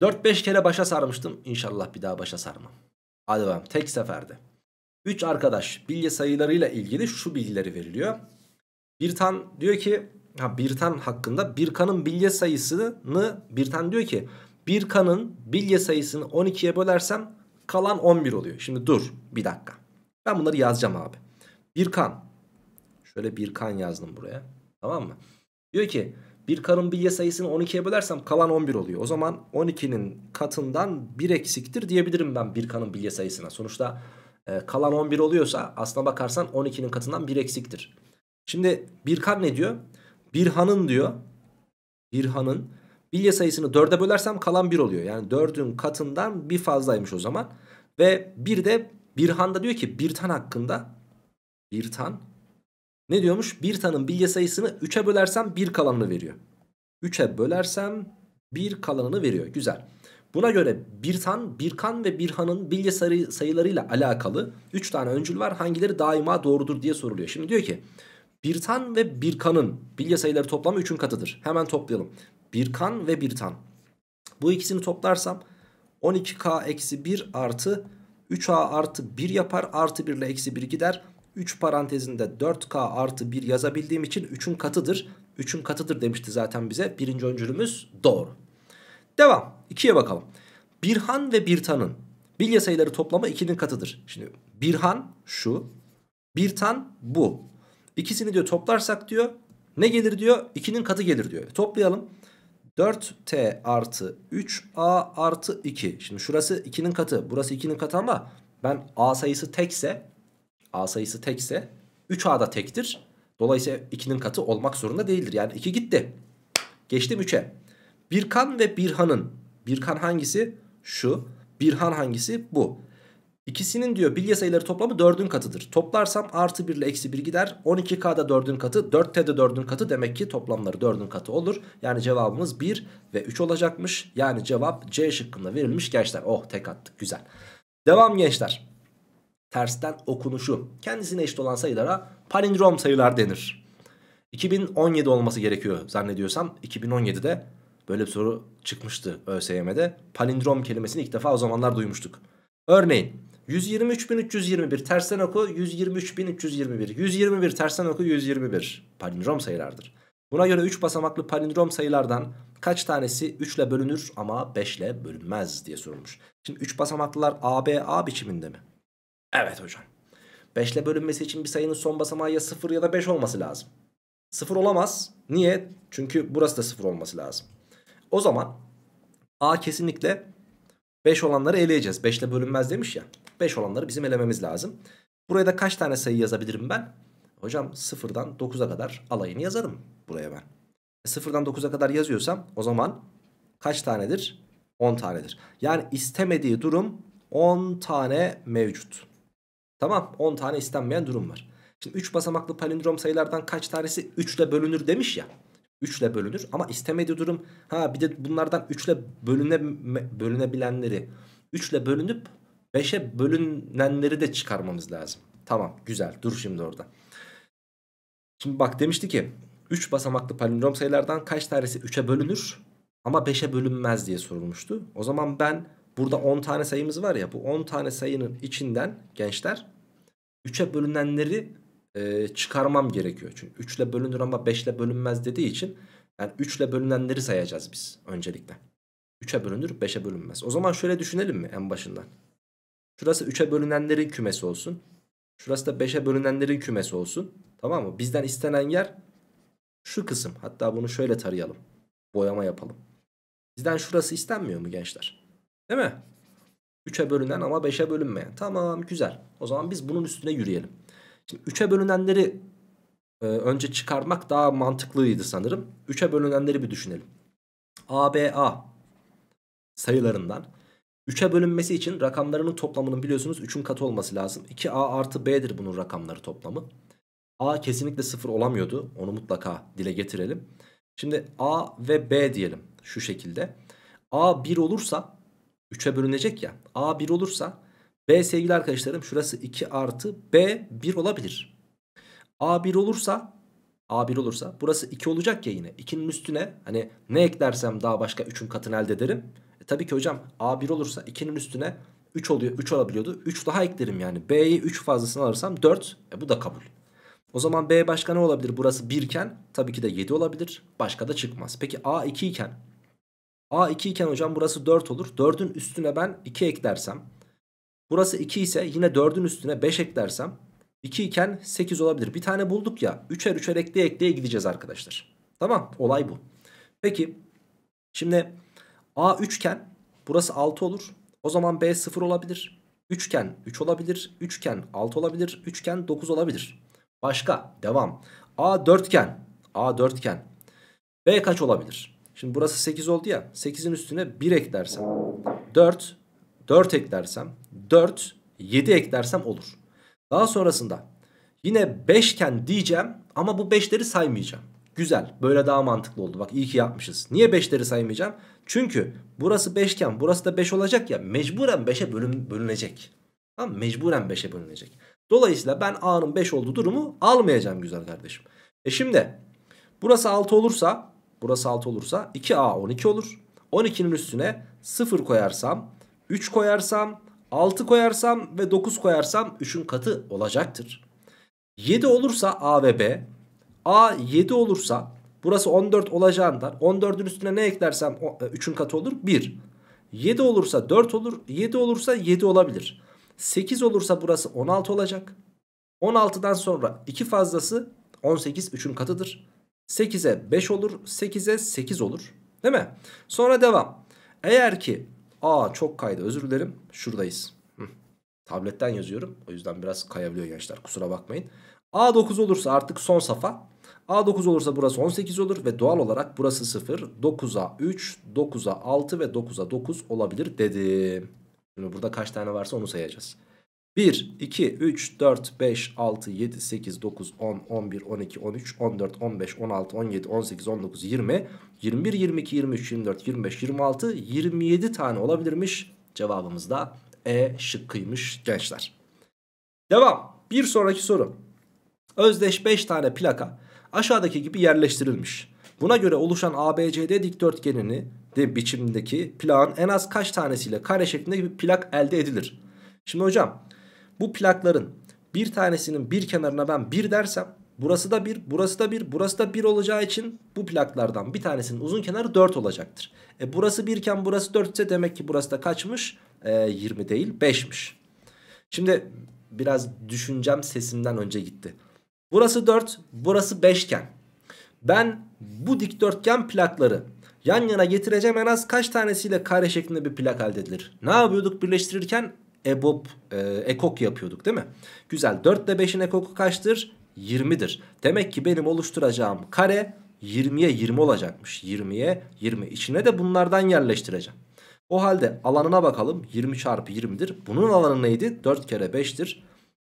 4-5 kere başa sarmıştım. İnşallah bir daha başa sarmam. Hadi bakalım tek seferde. 3 arkadaş bilye sayılarıyla ilgili şu bilgileri veriliyor. Birtan diyor ki ha Birtan hakkında Birkan'ın bilye sayısını Birtan diyor ki Birkan'ın bilye sayısını 12'ye bölersem kalan 11 oluyor. Şimdi dur bir dakika. Ben bunları yazacağım abi. Birkan. Şöyle Birkan yazdım buraya. Tamam mı? Diyor ki Birkan'ın bilye sayısını 12'ye bölersem kalan 11 oluyor. O zaman 12'nin katından 1 eksiktir diyebilirim ben Birkan'ın bilye sayısına. Sonuçta e, kalan 11 oluyorsa aslına bakarsan 12'nin katından 1 eksiktir. Şimdi Birkan ne diyor? Birhan'ın diyor. Birhan'ın bilye sayısını 4'e bölersem kalan 1 oluyor. Yani 4'ün katından bir fazlaymış o zaman. Ve bir de Birhan da diyor ki Birtan hakkında Birtan ne diyormuş? Birtan'ın bilye sayısını 3'e bölersem 1 kalanını veriyor. 3'e bölersem 1 kalanını veriyor. Güzel. Buna göre bir tan, bir kan ve bir hanın bilye sayı sayılarıyla alakalı 3 tane öncül var. Hangileri daima doğrudur diye soruluyor. Şimdi diyor ki bir tan ve bir kanın bilye sayıları toplamı 3'ün katıdır. Hemen toplayalım. bir kan ve bir tan. Bu ikisini toplarsam 12K eksi 1 artı 3A artı 1 yapar. Artı 1 ile eksi 1 gider. 3 parantezinde 4K artı 1 yazabildiğim için 3'ün katıdır. 3'ün katıdır demişti zaten bize. Birinci öncülümüz doğru. Devam. 2'ye bakalım. Birhan ve Birtan'ın bilye sayıları toplamı 2'nin katıdır. Şimdi Birhan şu. Birtan bu. İkisini diyor toplarsak diyor ne gelir diyor? 2'nin katı gelir diyor. E, toplayalım. 4t artı 3a artı 2. Şimdi şurası 2'nin katı. Burası 2'nin katı ama ben a sayısı tekse a sayısı tekse 3a da tektir. Dolayısıyla 2'nin katı olmak zorunda değildir. Yani 2 gitti. Geçtim 3'e. Birkan ve Birhan'ın. Birkan hangisi? Şu. Birhan hangisi? Bu. İkisinin diyor bilye sayıları toplamı 4'ün katıdır. Toplarsam artı 1 ile eksi 1 gider. 12K'da 4'ün katı, 4T'de 4'ün katı demek ki toplamları 4'ün katı olur. Yani cevabımız 1 ve 3 olacakmış. Yani cevap C şıkkında verilmiş gençler. Oh tek attık güzel. Devam gençler. Tersten okunuşu. Kendisine eşit olan sayılara palindrom sayılar denir. 2017 olması gerekiyor zannediyorsam. 2017'de Böyle bir soru çıkmıştı ÖSYM'de. Palindrom kelimesini ilk defa o zamanlar duymuştuk. Örneğin 123.321 tersten oku 123.321 121 tersten oku 121 palindrom sayılardır. Buna göre 3 basamaklı palindrom sayılardan kaç tanesi 3 ile bölünür ama 5 ile bölünmez diye sorulmuş. Şimdi 3 basamaklılar ABA biçiminde mi? Evet hocam. 5 ile bölünmesi için bir sayının son basamağı ya 0 ya da 5 olması lazım. 0 olamaz. Niye? Çünkü burası da 0 olması lazım. O zaman A kesinlikle 5 olanları eleyeceğiz. 5 ile bölünmez demiş ya. 5 olanları bizim elememiz lazım. Buraya da kaç tane sayı yazabilirim ben? Hocam 0'dan 9'a kadar alayını yazarım buraya ben. E, 0'dan 9'a kadar yazıyorsam o zaman kaç tanedir? 10 tanedir. Yani istemediği durum 10 tane mevcut. Tamam 10 tane istenmeyen durum var. Şimdi 3 basamaklı palindrom sayılardan kaç tanesi 3 ile bölünür demiş ya. 3 ile bölünür ama istemediği durum ha bir de bunlardan 3 ile bölüne, bölünebilenleri 3 ile bölünüp 5'e bölünenleri de çıkarmamız lazım. Tamam güzel dur şimdi orada. Şimdi bak demişti ki 3 basamaklı palindrom sayılardan kaç tanesi 3'e bölünür ama 5'e bölünmez diye sorulmuştu. O zaman ben burada 10 tane sayımız var ya bu 10 tane sayının içinden gençler 3'e bölünenleri çıkarmam gerekiyor. Çünkü 3 ile bölünür ama 5 ile bölünmez dediği için yani 3 ile bölünenleri sayacağız biz öncelikle. 3'e bölünür 5'e bölünmez. O zaman şöyle düşünelim mi en başından? Şurası 3'e bölünenlerin kümesi olsun. Şurası da 5'e bölünenlerin kümesi olsun. Tamam mı? Bizden istenen yer şu kısım. Hatta bunu şöyle tarayalım. Boyama yapalım. Bizden şurası istenmiyor mu gençler? Değil mi? 3'e bölünen ama 5'e bölünmeyen. Tamam güzel. O zaman biz bunun üstüne yürüyelim. Şimdi 3'e bölünenleri e, önce çıkarmak daha mantıklıydı sanırım. 3'e bölünenleri bir düşünelim. A, B, A sayılarından 3'e bölünmesi için rakamlarının toplamının biliyorsunuz 3'ün katı olması lazım. 2A artı B'dir bunun rakamları toplamı. A kesinlikle 0 olamıyordu. Onu mutlaka dile getirelim. Şimdi A ve B diyelim şu şekilde. A 1 olursa 3'e bölünecek ya. A 1 olursa B sevgili arkadaşlarım şurası 2 artı B 1 olabilir. A 1 olursa A1 olursa burası 2 olacak ya yine. 2'nin üstüne hani ne eklersem daha başka 3'ün katını elde ederim. E, tabii ki hocam A1 olursa 2'nin üstüne 3 oluyor 3 olabiliyordu. 3 daha eklerim yani. B'yi 3 fazlasını alırsam 4. E, bu da kabul. O zaman B başka ne olabilir? Burası 1 iken tabii ki de 7 olabilir. Başka da çıkmaz. Peki A2 iken A2 iken hocam burası 4 olur. 4'ün üstüne ben 2 eklersem Burası 2 ise yine 4'ün üstüne 5 eklersem 2 iken 8 olabilir. Bir tane bulduk ya 3'er 3'er ekleye ekleye gideceğiz arkadaşlar. Tamam olay bu. Peki şimdi A 3 iken burası 6 olur. O zaman B 0 olabilir. Üçgen 3 olabilir. Üçgen 6 olabilir. Üçgen 9 olabilir. Başka devam. A dörtgen. A dörtgen. B kaç olabilir? Şimdi burası 8 oldu ya. 8'in üstüne 1 eklersem. 4, 4 eklersem 4, 7 eklersem olur. Daha sonrasında yine 5 iken diyeceğim ama bu 5'leri saymayacağım. Güzel böyle daha mantıklı oldu bak iyi ki yapmışız. Niye 5'leri saymayacağım? Çünkü burası 5 iken burası da 5 olacak ya mecburen 5'e bölün, bölünecek. Tamam mecburen 5'e bölünecek. Dolayısıyla ben A'nın 5 olduğu durumu almayacağım güzel kardeşim. E şimdi burası 6 olursa burası 6 olursa 2A 12 olur. 12'nin üstüne 0 koyarsam 3 koyarsam 6 koyarsam ve 9 koyarsam 3'ün katı olacaktır. 7 olursa A ve B. A 7 olursa burası 14 olacağından 14'ün üstüne ne eklersem 3'ün e, katı olur 1. 7 olursa 4 olur 7 olursa 7 olabilir. 8 olursa burası 16 olacak. 16'dan sonra 2 fazlası 18 3'ün katıdır. 8'e 5 olur 8'e 8 olur değil mi? Sonra devam. Eğer ki Aa çok kaydı özür dilerim. Şuradayız. Tabletten yazıyorum. O yüzden biraz kayabiliyor gençler kusura bakmayın. A9 olursa artık son safa. A9 olursa burası 18 olur ve doğal olarak burası 0. 9'a 3, 9'a 6 ve 9'a 9 olabilir dedim. Şimdi burada kaç tane varsa onu sayacağız. 1, 2, 3, 4, 5, 6, 7, 8, 9, 10, 11, 12, 13, 14, 15, 16, 17, 18, 19, 20, 21, 22, 23, 24, 25, 26, 27 tane olabilirmiş. Cevabımız da E şıkkıymış gençler. Devam. Bir sonraki soru. Özdeş 5 tane plaka aşağıdaki gibi yerleştirilmiş. Buna göre oluşan ABCD dikdörtgenini de biçimindeki plağın en az kaç tanesiyle kare şeklinde bir plak elde edilir? Şimdi hocam bu plakların bir tanesinin bir kenarına ben 1 dersem burası da 1, burası da 1, burası da 1 olacağı için bu plaklardan bir tanesinin uzun kenarı 4 olacaktır. E burası 1 iken burası 4 ise demek ki burası da kaçmış? E, 20 değil 5'miş. Şimdi biraz düşüncem sesimden önce gitti. Burası 4, burası 5 iken ben bu dikdörtgen plakları yan yana getireceğim en az kaç tanesiyle kare şeklinde bir plak elde edilir. Ne yapıyorduk birleştirirken? EBOB, e, ekok yapıyorduk değil mi? Güzel 4 ile 5'in ekoku kaçtır? 20'dir. Demek ki benim oluşturacağım kare 20'ye 20 olacakmış. 20'ye 20. İçine de bunlardan yerleştireceğim. O halde alanına bakalım. 20 çarpı 20'dir. Bunun alanı neydi? 4 kere 5'tir.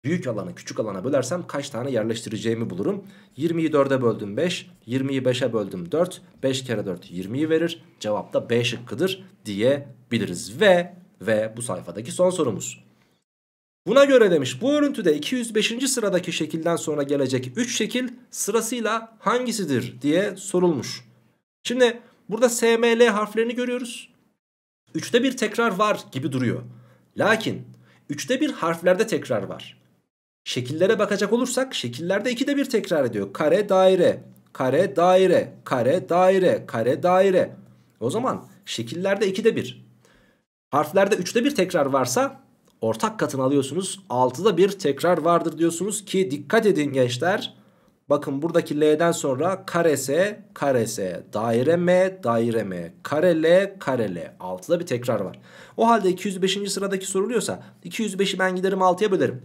Büyük alanı küçük alana bölersem kaç tane yerleştireceğimi bulurum. 20'yi 4'e böldüm 5. 20'yi 5'e böldüm 4. 5 kere 4 20'yi verir. Cevap da B şıkkıdır diyebiliriz. Ve ve bu sayfadaki son sorumuz. Buna göre demiş bu örüntüde 205. sıradaki şekilden sonra gelecek 3 şekil sırasıyla hangisidir diye sorulmuş. Şimdi burada SML harflerini görüyoruz. 3'te bir tekrar var gibi duruyor. Lakin 3'te bir harflerde tekrar var. Şekillere bakacak olursak şekillerde 2'de bir tekrar ediyor. Kare, daire, kare, daire, kare, daire, kare, daire. O zaman şekillerde 2'de bir. Harflerde 3'te bir tekrar varsa ortak katını alıyorsunuz. 6'da bir tekrar vardır diyorsunuz ki dikkat edin gençler. Bakın buradaki L'den sonra karese, karese, daire M, daire M, kare L, kare L. 6'da bir tekrar var. O halde 205. sıradaki soruluyorsa 205'i ben giderim 6'ya bölerim.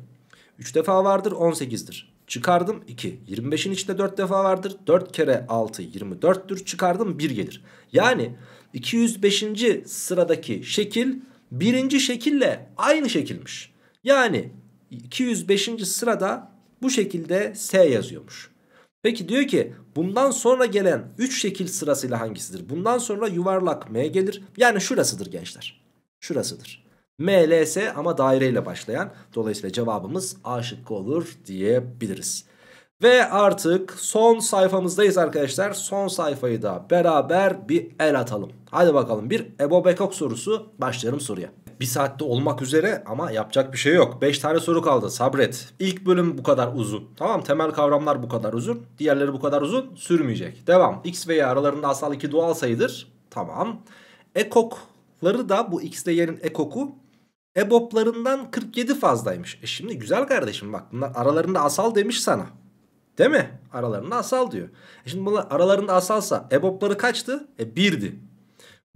3 defa vardır 18'dir. Çıkardım 2. 25'in içinde 4 defa vardır. 4 kere 6 24'tür. Çıkardım 1 gelir. Yani 205. sıradaki şekil birinci şekille aynı şekilmiş. Yani 205. sırada bu şekilde S yazıyormuş. Peki diyor ki bundan sonra gelen 3 şekil sırasıyla hangisidir? Bundan sonra yuvarlak M gelir. Yani şurasıdır gençler. Şurasıdır. M, L, S ama daireyle başlayan. Dolayısıyla cevabımız A şıkkı olur diyebiliriz. Ve artık son sayfamızdayız arkadaşlar. Son sayfayı da beraber bir el atalım. Hadi bakalım bir Ebo Bekok sorusu başlayalım soruya. Bir saatte olmak üzere ama yapacak bir şey yok. 5 tane soru kaldı sabret. İlk bölüm bu kadar uzun. Tamam temel kavramlar bu kadar uzun. Diğerleri bu kadar uzun sürmeyecek. Devam. X ve Y aralarında asal iki doğal sayıdır. Tamam. Ekokları da bu X ile Y'nin ekoku EBOB'larından 47 fazlaymış. E şimdi güzel kardeşim bak bunlar aralarında asal demiş sana. Değil mi? Aralarında asal diyor. E şimdi bunlar aralarında asalsa ebopları kaçtı? E 1'di.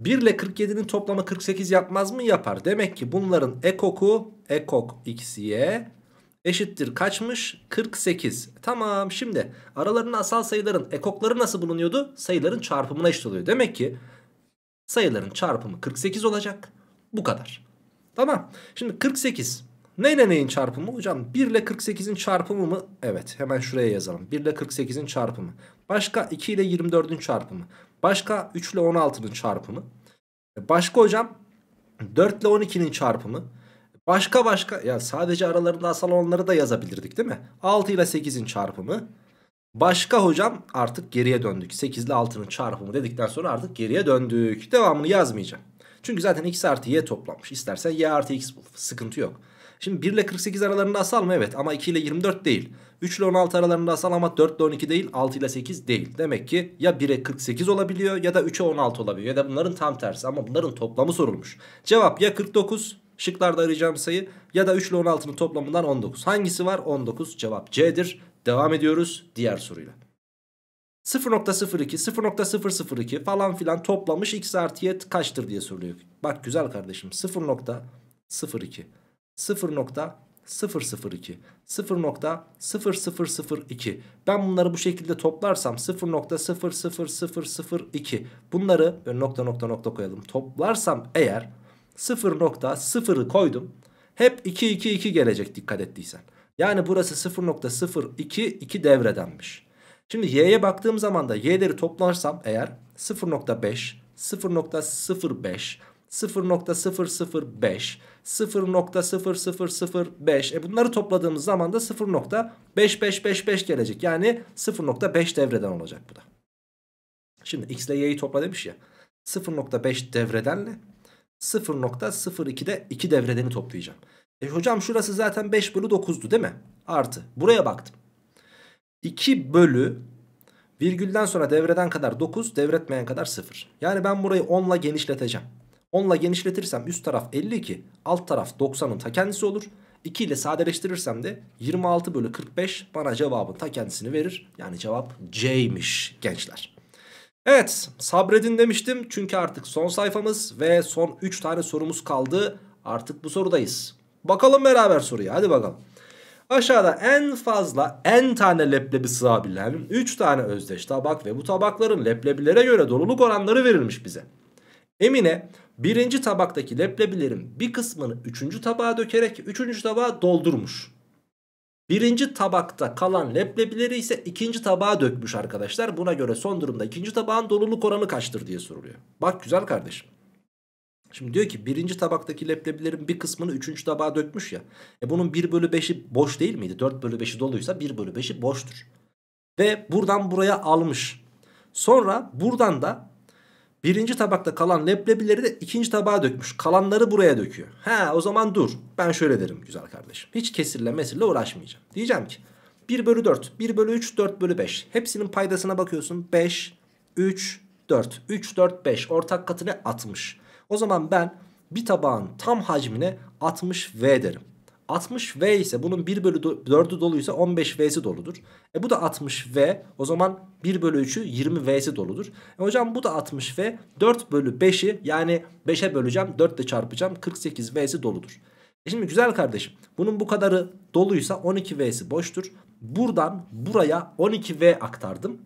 1 ile 47'nin toplamı 48 yapmaz mı? Yapar. Demek ki bunların ekoku ekok x'ye eşittir kaçmış? 48. E, tamam şimdi aralarında asal sayıların ekokları nasıl bulunuyordu? Sayıların çarpımına eşit oluyor. Demek ki sayıların çarpımı 48 olacak. Bu kadar. Tamam. Şimdi 48 Neyle neyin çarpımı? Hocam 1 ile 48'in çarpımı mı? Evet hemen şuraya yazalım. 1 ile 48'in çarpımı. Başka 2 ile 24'ün çarpımı. Başka 3 ile 16'nın çarpımı. Başka hocam 4 ile 12'nin çarpımı. Başka başka ya sadece aralarında asal olanları da yazabilirdik değil mi? 6 ile 8'in çarpımı. Başka hocam artık geriye döndük. 8 ile 6'nın çarpımı dedikten sonra artık geriye döndük. Devamını yazmayacağım. Çünkü zaten x artı y toplamış. İstersen y artı x bul. Sıkıntı yok. Şimdi 1 ile 48 aralarında asal mı? Evet ama 2 ile 24 değil. 3 ile 16 aralarında asal ama 4 ile 12 değil 6 ile 8 değil. Demek ki ya 1'e 48 olabiliyor ya da 3'e 16 olabiliyor ya da bunların tam tersi ama bunların toplamı sorulmuş. Cevap ya 49 şıklarda arayacağım sayı ya da 3 ile 16'nın toplamından 19. Hangisi var? 19 cevap C'dir. Devam ediyoruz diğer soruyla. 0.02 0.002 falan filan toplamış x artı y kaçtır diye soruluyor. Bak güzel kardeşim 0.02 0.002 0.0002 ben bunları bu şekilde toplarsam 0.00002 bunları nokta nokta nokta koyalım toplarsam eğer 0.0'ı koydum hep 222 gelecek dikkat ettiysen yani burası 0.022 devredenmiş şimdi y'ye baktığım zaman da y'leri toplarsam eğer 0.5 0.05 0.005 0.0005. E bunları topladığımız zaman da 0.5555 gelecek. Yani 0.5 devreden olacak bu da. Şimdi x ile y'yi topla demiş ya. 0.5 devredenle 0.02'de 2 devredeni toplayacağım. E hocam şurası zaten 5 bölü 9'du değil mi? Artı. Buraya baktım. 2 bölü virgülden sonra devreden kadar 9 devretmeyen kadar 0. Yani ben burayı 10 ile genişleteceğim. 10 genişletirsem üst taraf 52 alt taraf 90'ın ta kendisi olur. 2 ile sadeleştirirsem de 26 bölü 45 bana cevabın ta kendisini verir. Yani cevap C'ymiş gençler. Evet sabredin demiştim çünkü artık son sayfamız ve son 3 tane sorumuz kaldı. Artık bu sorudayız. Bakalım beraber soruyu hadi bakalım. Aşağıda en fazla en tane leblebi sığabilen 3 tane özdeş tabak ve bu tabakların leblebilere göre doluluk oranları verilmiş bize. Emine birinci tabaktaki leblebilerin bir kısmını üçüncü tabağa dökerek üçüncü tabağı doldurmuş. Birinci tabakta kalan leblebileri ise ikinci tabağa dökmüş arkadaşlar. Buna göre son durumda ikinci tabağın doluluk oranı kaçtır diye soruluyor. Bak güzel kardeşim. Şimdi diyor ki birinci tabaktaki leblebilerin bir kısmını üçüncü tabağa dökmüş ya. E bunun 1 bölü 5'i boş değil miydi? 4 bölü 5'i doluysa 1 bölü 5'i boştur. Ve buradan buraya almış. Sonra buradan da Birinci tabakta kalan leblebileri de ikinci tabağa dökmüş. Kalanları buraya döküyor. Ha o zaman dur. Ben şöyle derim güzel kardeşim. Hiç kesirle mesirle uğraşmayacağım. Diyeceğim ki 1 bölü 4, 1 bölü 3, 4 bölü 5. Hepsinin paydasına bakıyorsun. 5, 3, 4. 3, 4, 5. Ortak katı ne? 60. O zaman ben bir tabağın tam hacmine 60V derim. 60 V ise bunun 1 bölü 4'ü doluysa 15 V'si doludur. E bu da 60 V o zaman 1 bölü 3'ü 20 V'si doludur. E hocam bu da 60 V 4 bölü 5'i yani 5'e böleceğim 4 ile çarpacağım 48 V'si doludur. E şimdi güzel kardeşim bunun bu kadarı doluysa 12 V'si boştur. Buradan buraya 12 V aktardım.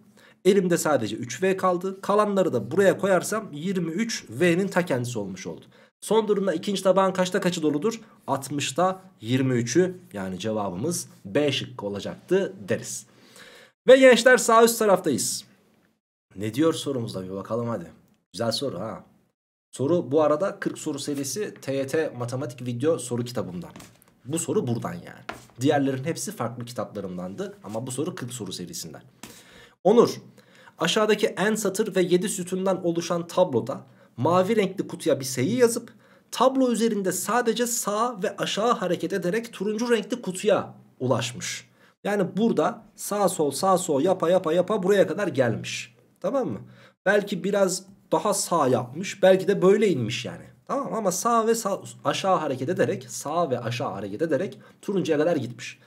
Elimde sadece 3V kaldı. Kalanları da buraya koyarsam 23V'nin ta kendisi olmuş oldu. Son durumda ikinci tabağın kaçta kaçı doludur? 60'ta 23'ü yani cevabımız B şıkkı olacaktı deriz. Ve gençler sağ üst taraftayız. Ne diyor sorumuzda bir bakalım hadi. Güzel soru ha. Soru bu arada 40 soru serisi TYT matematik video soru kitabımdan. Bu soru buradan yani. Diğerlerin hepsi farklı kitaplarımdandı ama bu soru 40 soru serisinden. Onur aşağıdaki en satır ve 7 sütundan oluşan tabloda mavi renkli kutuya bir sayı yazıp tablo üzerinde sadece sağ ve aşağı hareket ederek turuncu renkli kutuya ulaşmış. Yani burada sağ sol sağ sol yapa yapa yapa buraya kadar gelmiş. Tamam mı? Belki biraz daha sağ yapmış. Belki de böyle inmiş yani. Tamam ama sağ ve sağ, aşağı hareket ederek sağ ve aşağı hareket ederek turuncuya kadar gitmiş.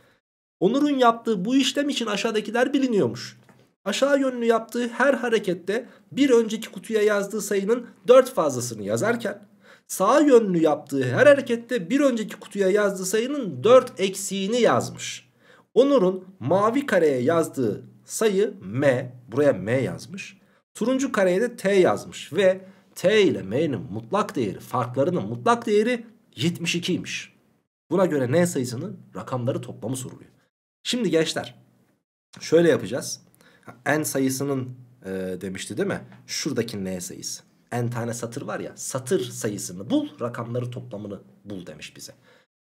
Onur'un yaptığı bu işlem için aşağıdakiler biliniyormuş aşağı yönlü yaptığı her harekette bir önceki kutuya yazdığı sayının 4 fazlasını yazarken sağ yönlü yaptığı her harekette bir önceki kutuya yazdığı sayının 4 eksiğini yazmış. Onur'un mavi kareye yazdığı sayı M, buraya M yazmış. Turuncu kareye de T yazmış ve T ile M'nin mutlak değeri, farklarının mutlak değeri 72'ymiş. Buna göre N sayısının rakamları toplamı soruluyor. Şimdi gençler şöyle yapacağız n sayısının e, demişti değil mi? Şuradaki n sayısı. n tane satır var ya satır sayısını bul rakamları toplamını bul demiş bize.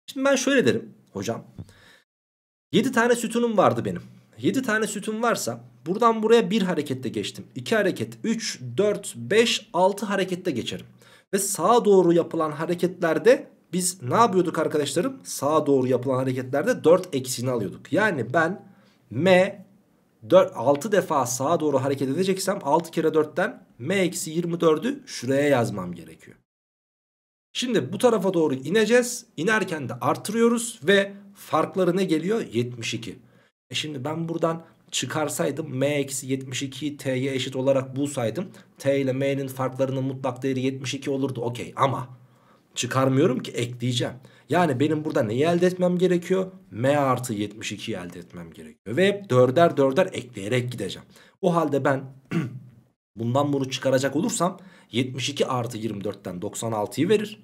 Şimdi ben şöyle derim hocam. 7 tane sütunum vardı benim. 7 tane sütun varsa buradan buraya bir harekette geçtim. 2 hareket 3, 4, 5, 6 harekette geçerim. Ve sağa doğru yapılan hareketlerde biz ne yapıyorduk arkadaşlarım? Sağa doğru yapılan hareketlerde 4 eksiğini alıyorduk. Yani ben M 4, 6 defa sağa doğru hareket edeceksem 6 kere 4'ten m-24'ü eksi şuraya yazmam gerekiyor. Şimdi bu tarafa doğru ineceğiz. İnerken de artırıyoruz ve farkları ne geliyor? 72. E şimdi ben buradan çıkarsaydım m eksi 72 t'ye eşit olarak bulsaydım t ile m'nin farklarının mutlak değeri 72 olurdu okey ama çıkarmıyorum ki ekleyeceğim. Yani benim burada neyi elde etmem gerekiyor? M artı 72'yi elde etmem gerekiyor. Ve hep dörder dörder ekleyerek gideceğim. O halde ben bundan bunu çıkaracak olursam 72 artı 24'ten 96'yı verir.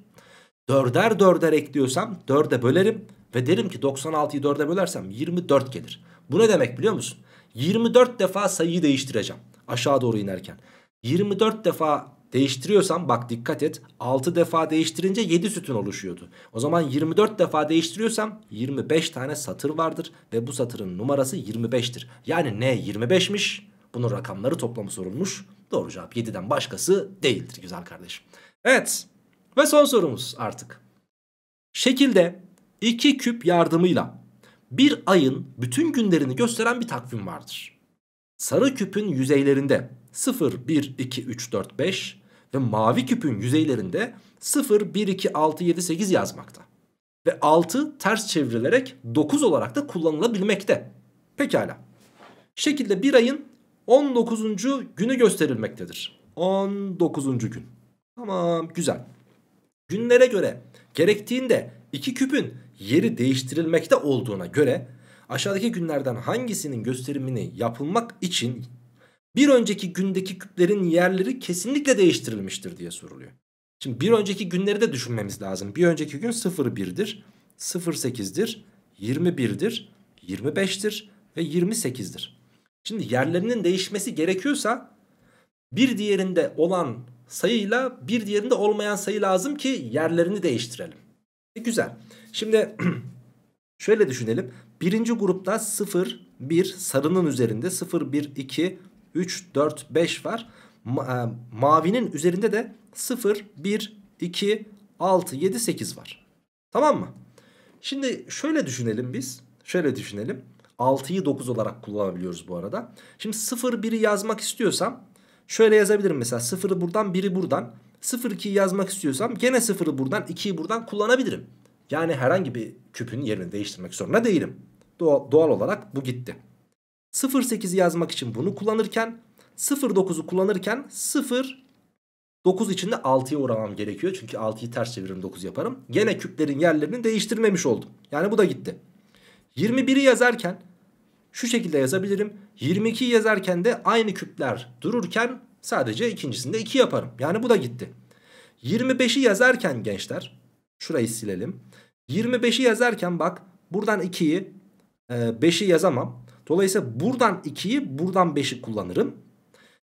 Dörder dörder ekliyorsam dörde bölerim ve derim ki 96'yı dörde bölersem 24 gelir. Bu ne demek biliyor musun? 24 defa sayıyı değiştireceğim aşağı doğru inerken. 24 defa Değiştiriyorsam bak dikkat et 6 defa değiştirince 7 sütun oluşuyordu. O zaman 24 defa değiştiriyorsam 25 tane satır vardır ve bu satırın numarası 25'tir. Yani ne 25'miş bunun rakamları toplamı sorulmuş. Doğru cevap 7'den başkası değildir güzel kardeşim. Evet ve son sorumuz artık. Şekilde 2 küp yardımıyla bir ayın bütün günlerini gösteren bir takvim vardır. Sarı küpün yüzeylerinde 0, 1, 2, 3, 4, 5 ve mavi küpün yüzeylerinde 0, 1, 2, 6, 7, 8 yazmakta. Ve 6 ters çevrilerek 9 olarak da kullanılabilmekte. Pekala. Şekilde bir ayın 19. günü gösterilmektedir. 19. gün. Tamam güzel. Günlere göre gerektiğinde iki küpün yeri değiştirilmekte olduğuna göre aşağıdaki günlerden hangisinin gösterimini yapılmak için bir önceki gündeki küplerin yerleri kesinlikle değiştirilmiştir diye soruluyor. Şimdi bir önceki günleri de düşünmemiz lazım. Bir önceki gün 01'dir, 08'dir, 21'dir, 25'tir ve 28'dir. Şimdi yerlerinin değişmesi gerekiyorsa bir diğerinde olan sayıyla bir diğerinde olmayan sayı lazım ki yerlerini değiştirelim. E güzel. Şimdi şöyle düşünelim. Birinci grupta 0, 1 sarının üzerinde 0, 1, 2, 3, 4, 5 var. Ma e, mavinin üzerinde de 0, 1, 2, 6, 7, 8 var. Tamam mı? Şimdi şöyle düşünelim biz. Şöyle düşünelim. 6'yı 9 olarak kullanabiliyoruz bu arada. Şimdi 0, 1'i yazmak istiyorsam şöyle yazabilirim mesela 0'ı buradan 1'i buradan. 0, 2'yi yazmak istiyorsam gene 0'ı buradan 2'yi buradan kullanabilirim. Yani herhangi bir küpün yerini değiştirmek zorunda değilim. Doğal, doğal olarak bu gitti. 08'i yazmak için bunu kullanırken 09'u kullanırken 0 9 içinde 6'ya uğramam gerekiyor. Çünkü 6'yı ters çeviririm 9 yaparım. Gene küplerin yerlerini değiştirmemiş oldum. Yani bu da gitti. 21'i yazarken şu şekilde yazabilirim. 22'yi yazarken de aynı küpler dururken sadece ikincisinde 2 yaparım. Yani bu da gitti. 25'i yazarken gençler şurayı silelim. 25'i yazarken bak buradan 2'yi 5'i e, yazamam. Dolayısıyla buradan 2'yi buradan 5'i kullanırım.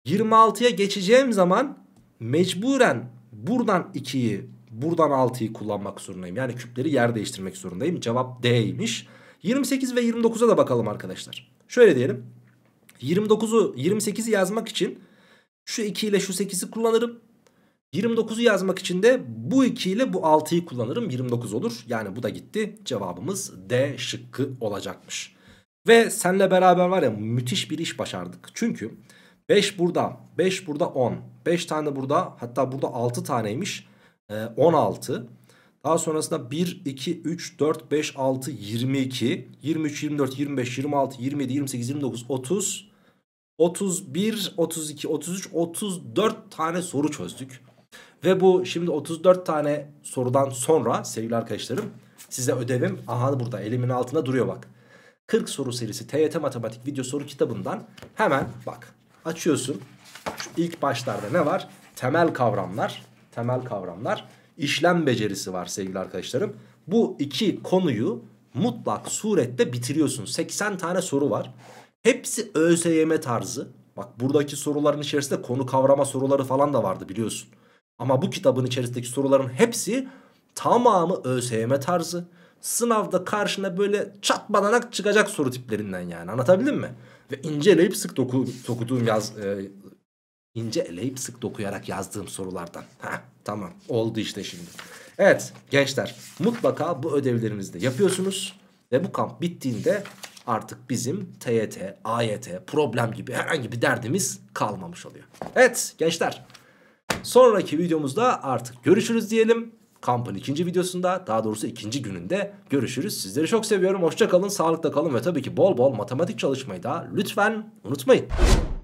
26'ya geçeceğim zaman mecburen buradan 2'yi buradan 6'yı kullanmak zorundayım. Yani küpleri yer değiştirmek zorundayım. Cevap D'ymiş. 28 ve 29'a da bakalım arkadaşlar. Şöyle diyelim. 29'u 28'i yazmak için şu 2 ile şu 8'i kullanırım. 29'u yazmak için de bu 2 ile bu 6'yı kullanırım. 29 olur. Yani bu da gitti. Cevabımız D şıkkı olacakmış. Ve senle beraber var ya müthiş bir iş başardık. Çünkü 5 burada, 5 burada 10. 5 tane burada hatta burada 6 taneymiş. E, ee, 16. Daha sonrasında 1, 2, 3, 4, 5, 6, 22, 23, 24, 25, 26, 27, 28, 29, 30, 31, 32, 33, 34 tane soru çözdük. Ve bu şimdi 34 tane sorudan sonra sevgili arkadaşlarım size ödevim aha burada elimin altında duruyor bak. 40 soru serisi TYT Matematik video soru kitabından hemen bak açıyorsun. Şu ilk başlarda ne var? Temel kavramlar. Temel kavramlar. işlem becerisi var sevgili arkadaşlarım. Bu iki konuyu mutlak surette bitiriyorsun. 80 tane soru var. Hepsi ÖSYM tarzı. Bak buradaki soruların içerisinde konu kavrama soruları falan da vardı biliyorsun. Ama bu kitabın içerisindeki soruların hepsi tamamı ÖSYM tarzı sınavda karşına böyle çatmadanak çıkacak soru tiplerinden yani anlatabildim mi? Ve ince eleyip sık doku, dokuduğum yaz... E, ince eleyip sık dokuyarak yazdığım sorulardan. Ha tamam oldu işte şimdi. Evet gençler mutlaka bu ödevlerimizi de yapıyorsunuz. Ve bu kamp bittiğinde artık bizim TYT, AYT, problem gibi herhangi bir derdimiz kalmamış oluyor. Evet gençler sonraki videomuzda artık görüşürüz diyelim kampın ikinci videosunda daha doğrusu ikinci gününde görüşürüz. Sizleri çok seviyorum. Hoşça kalın, sağlıkla kalın ve tabii ki bol bol matematik çalışmayı da lütfen unutmayın.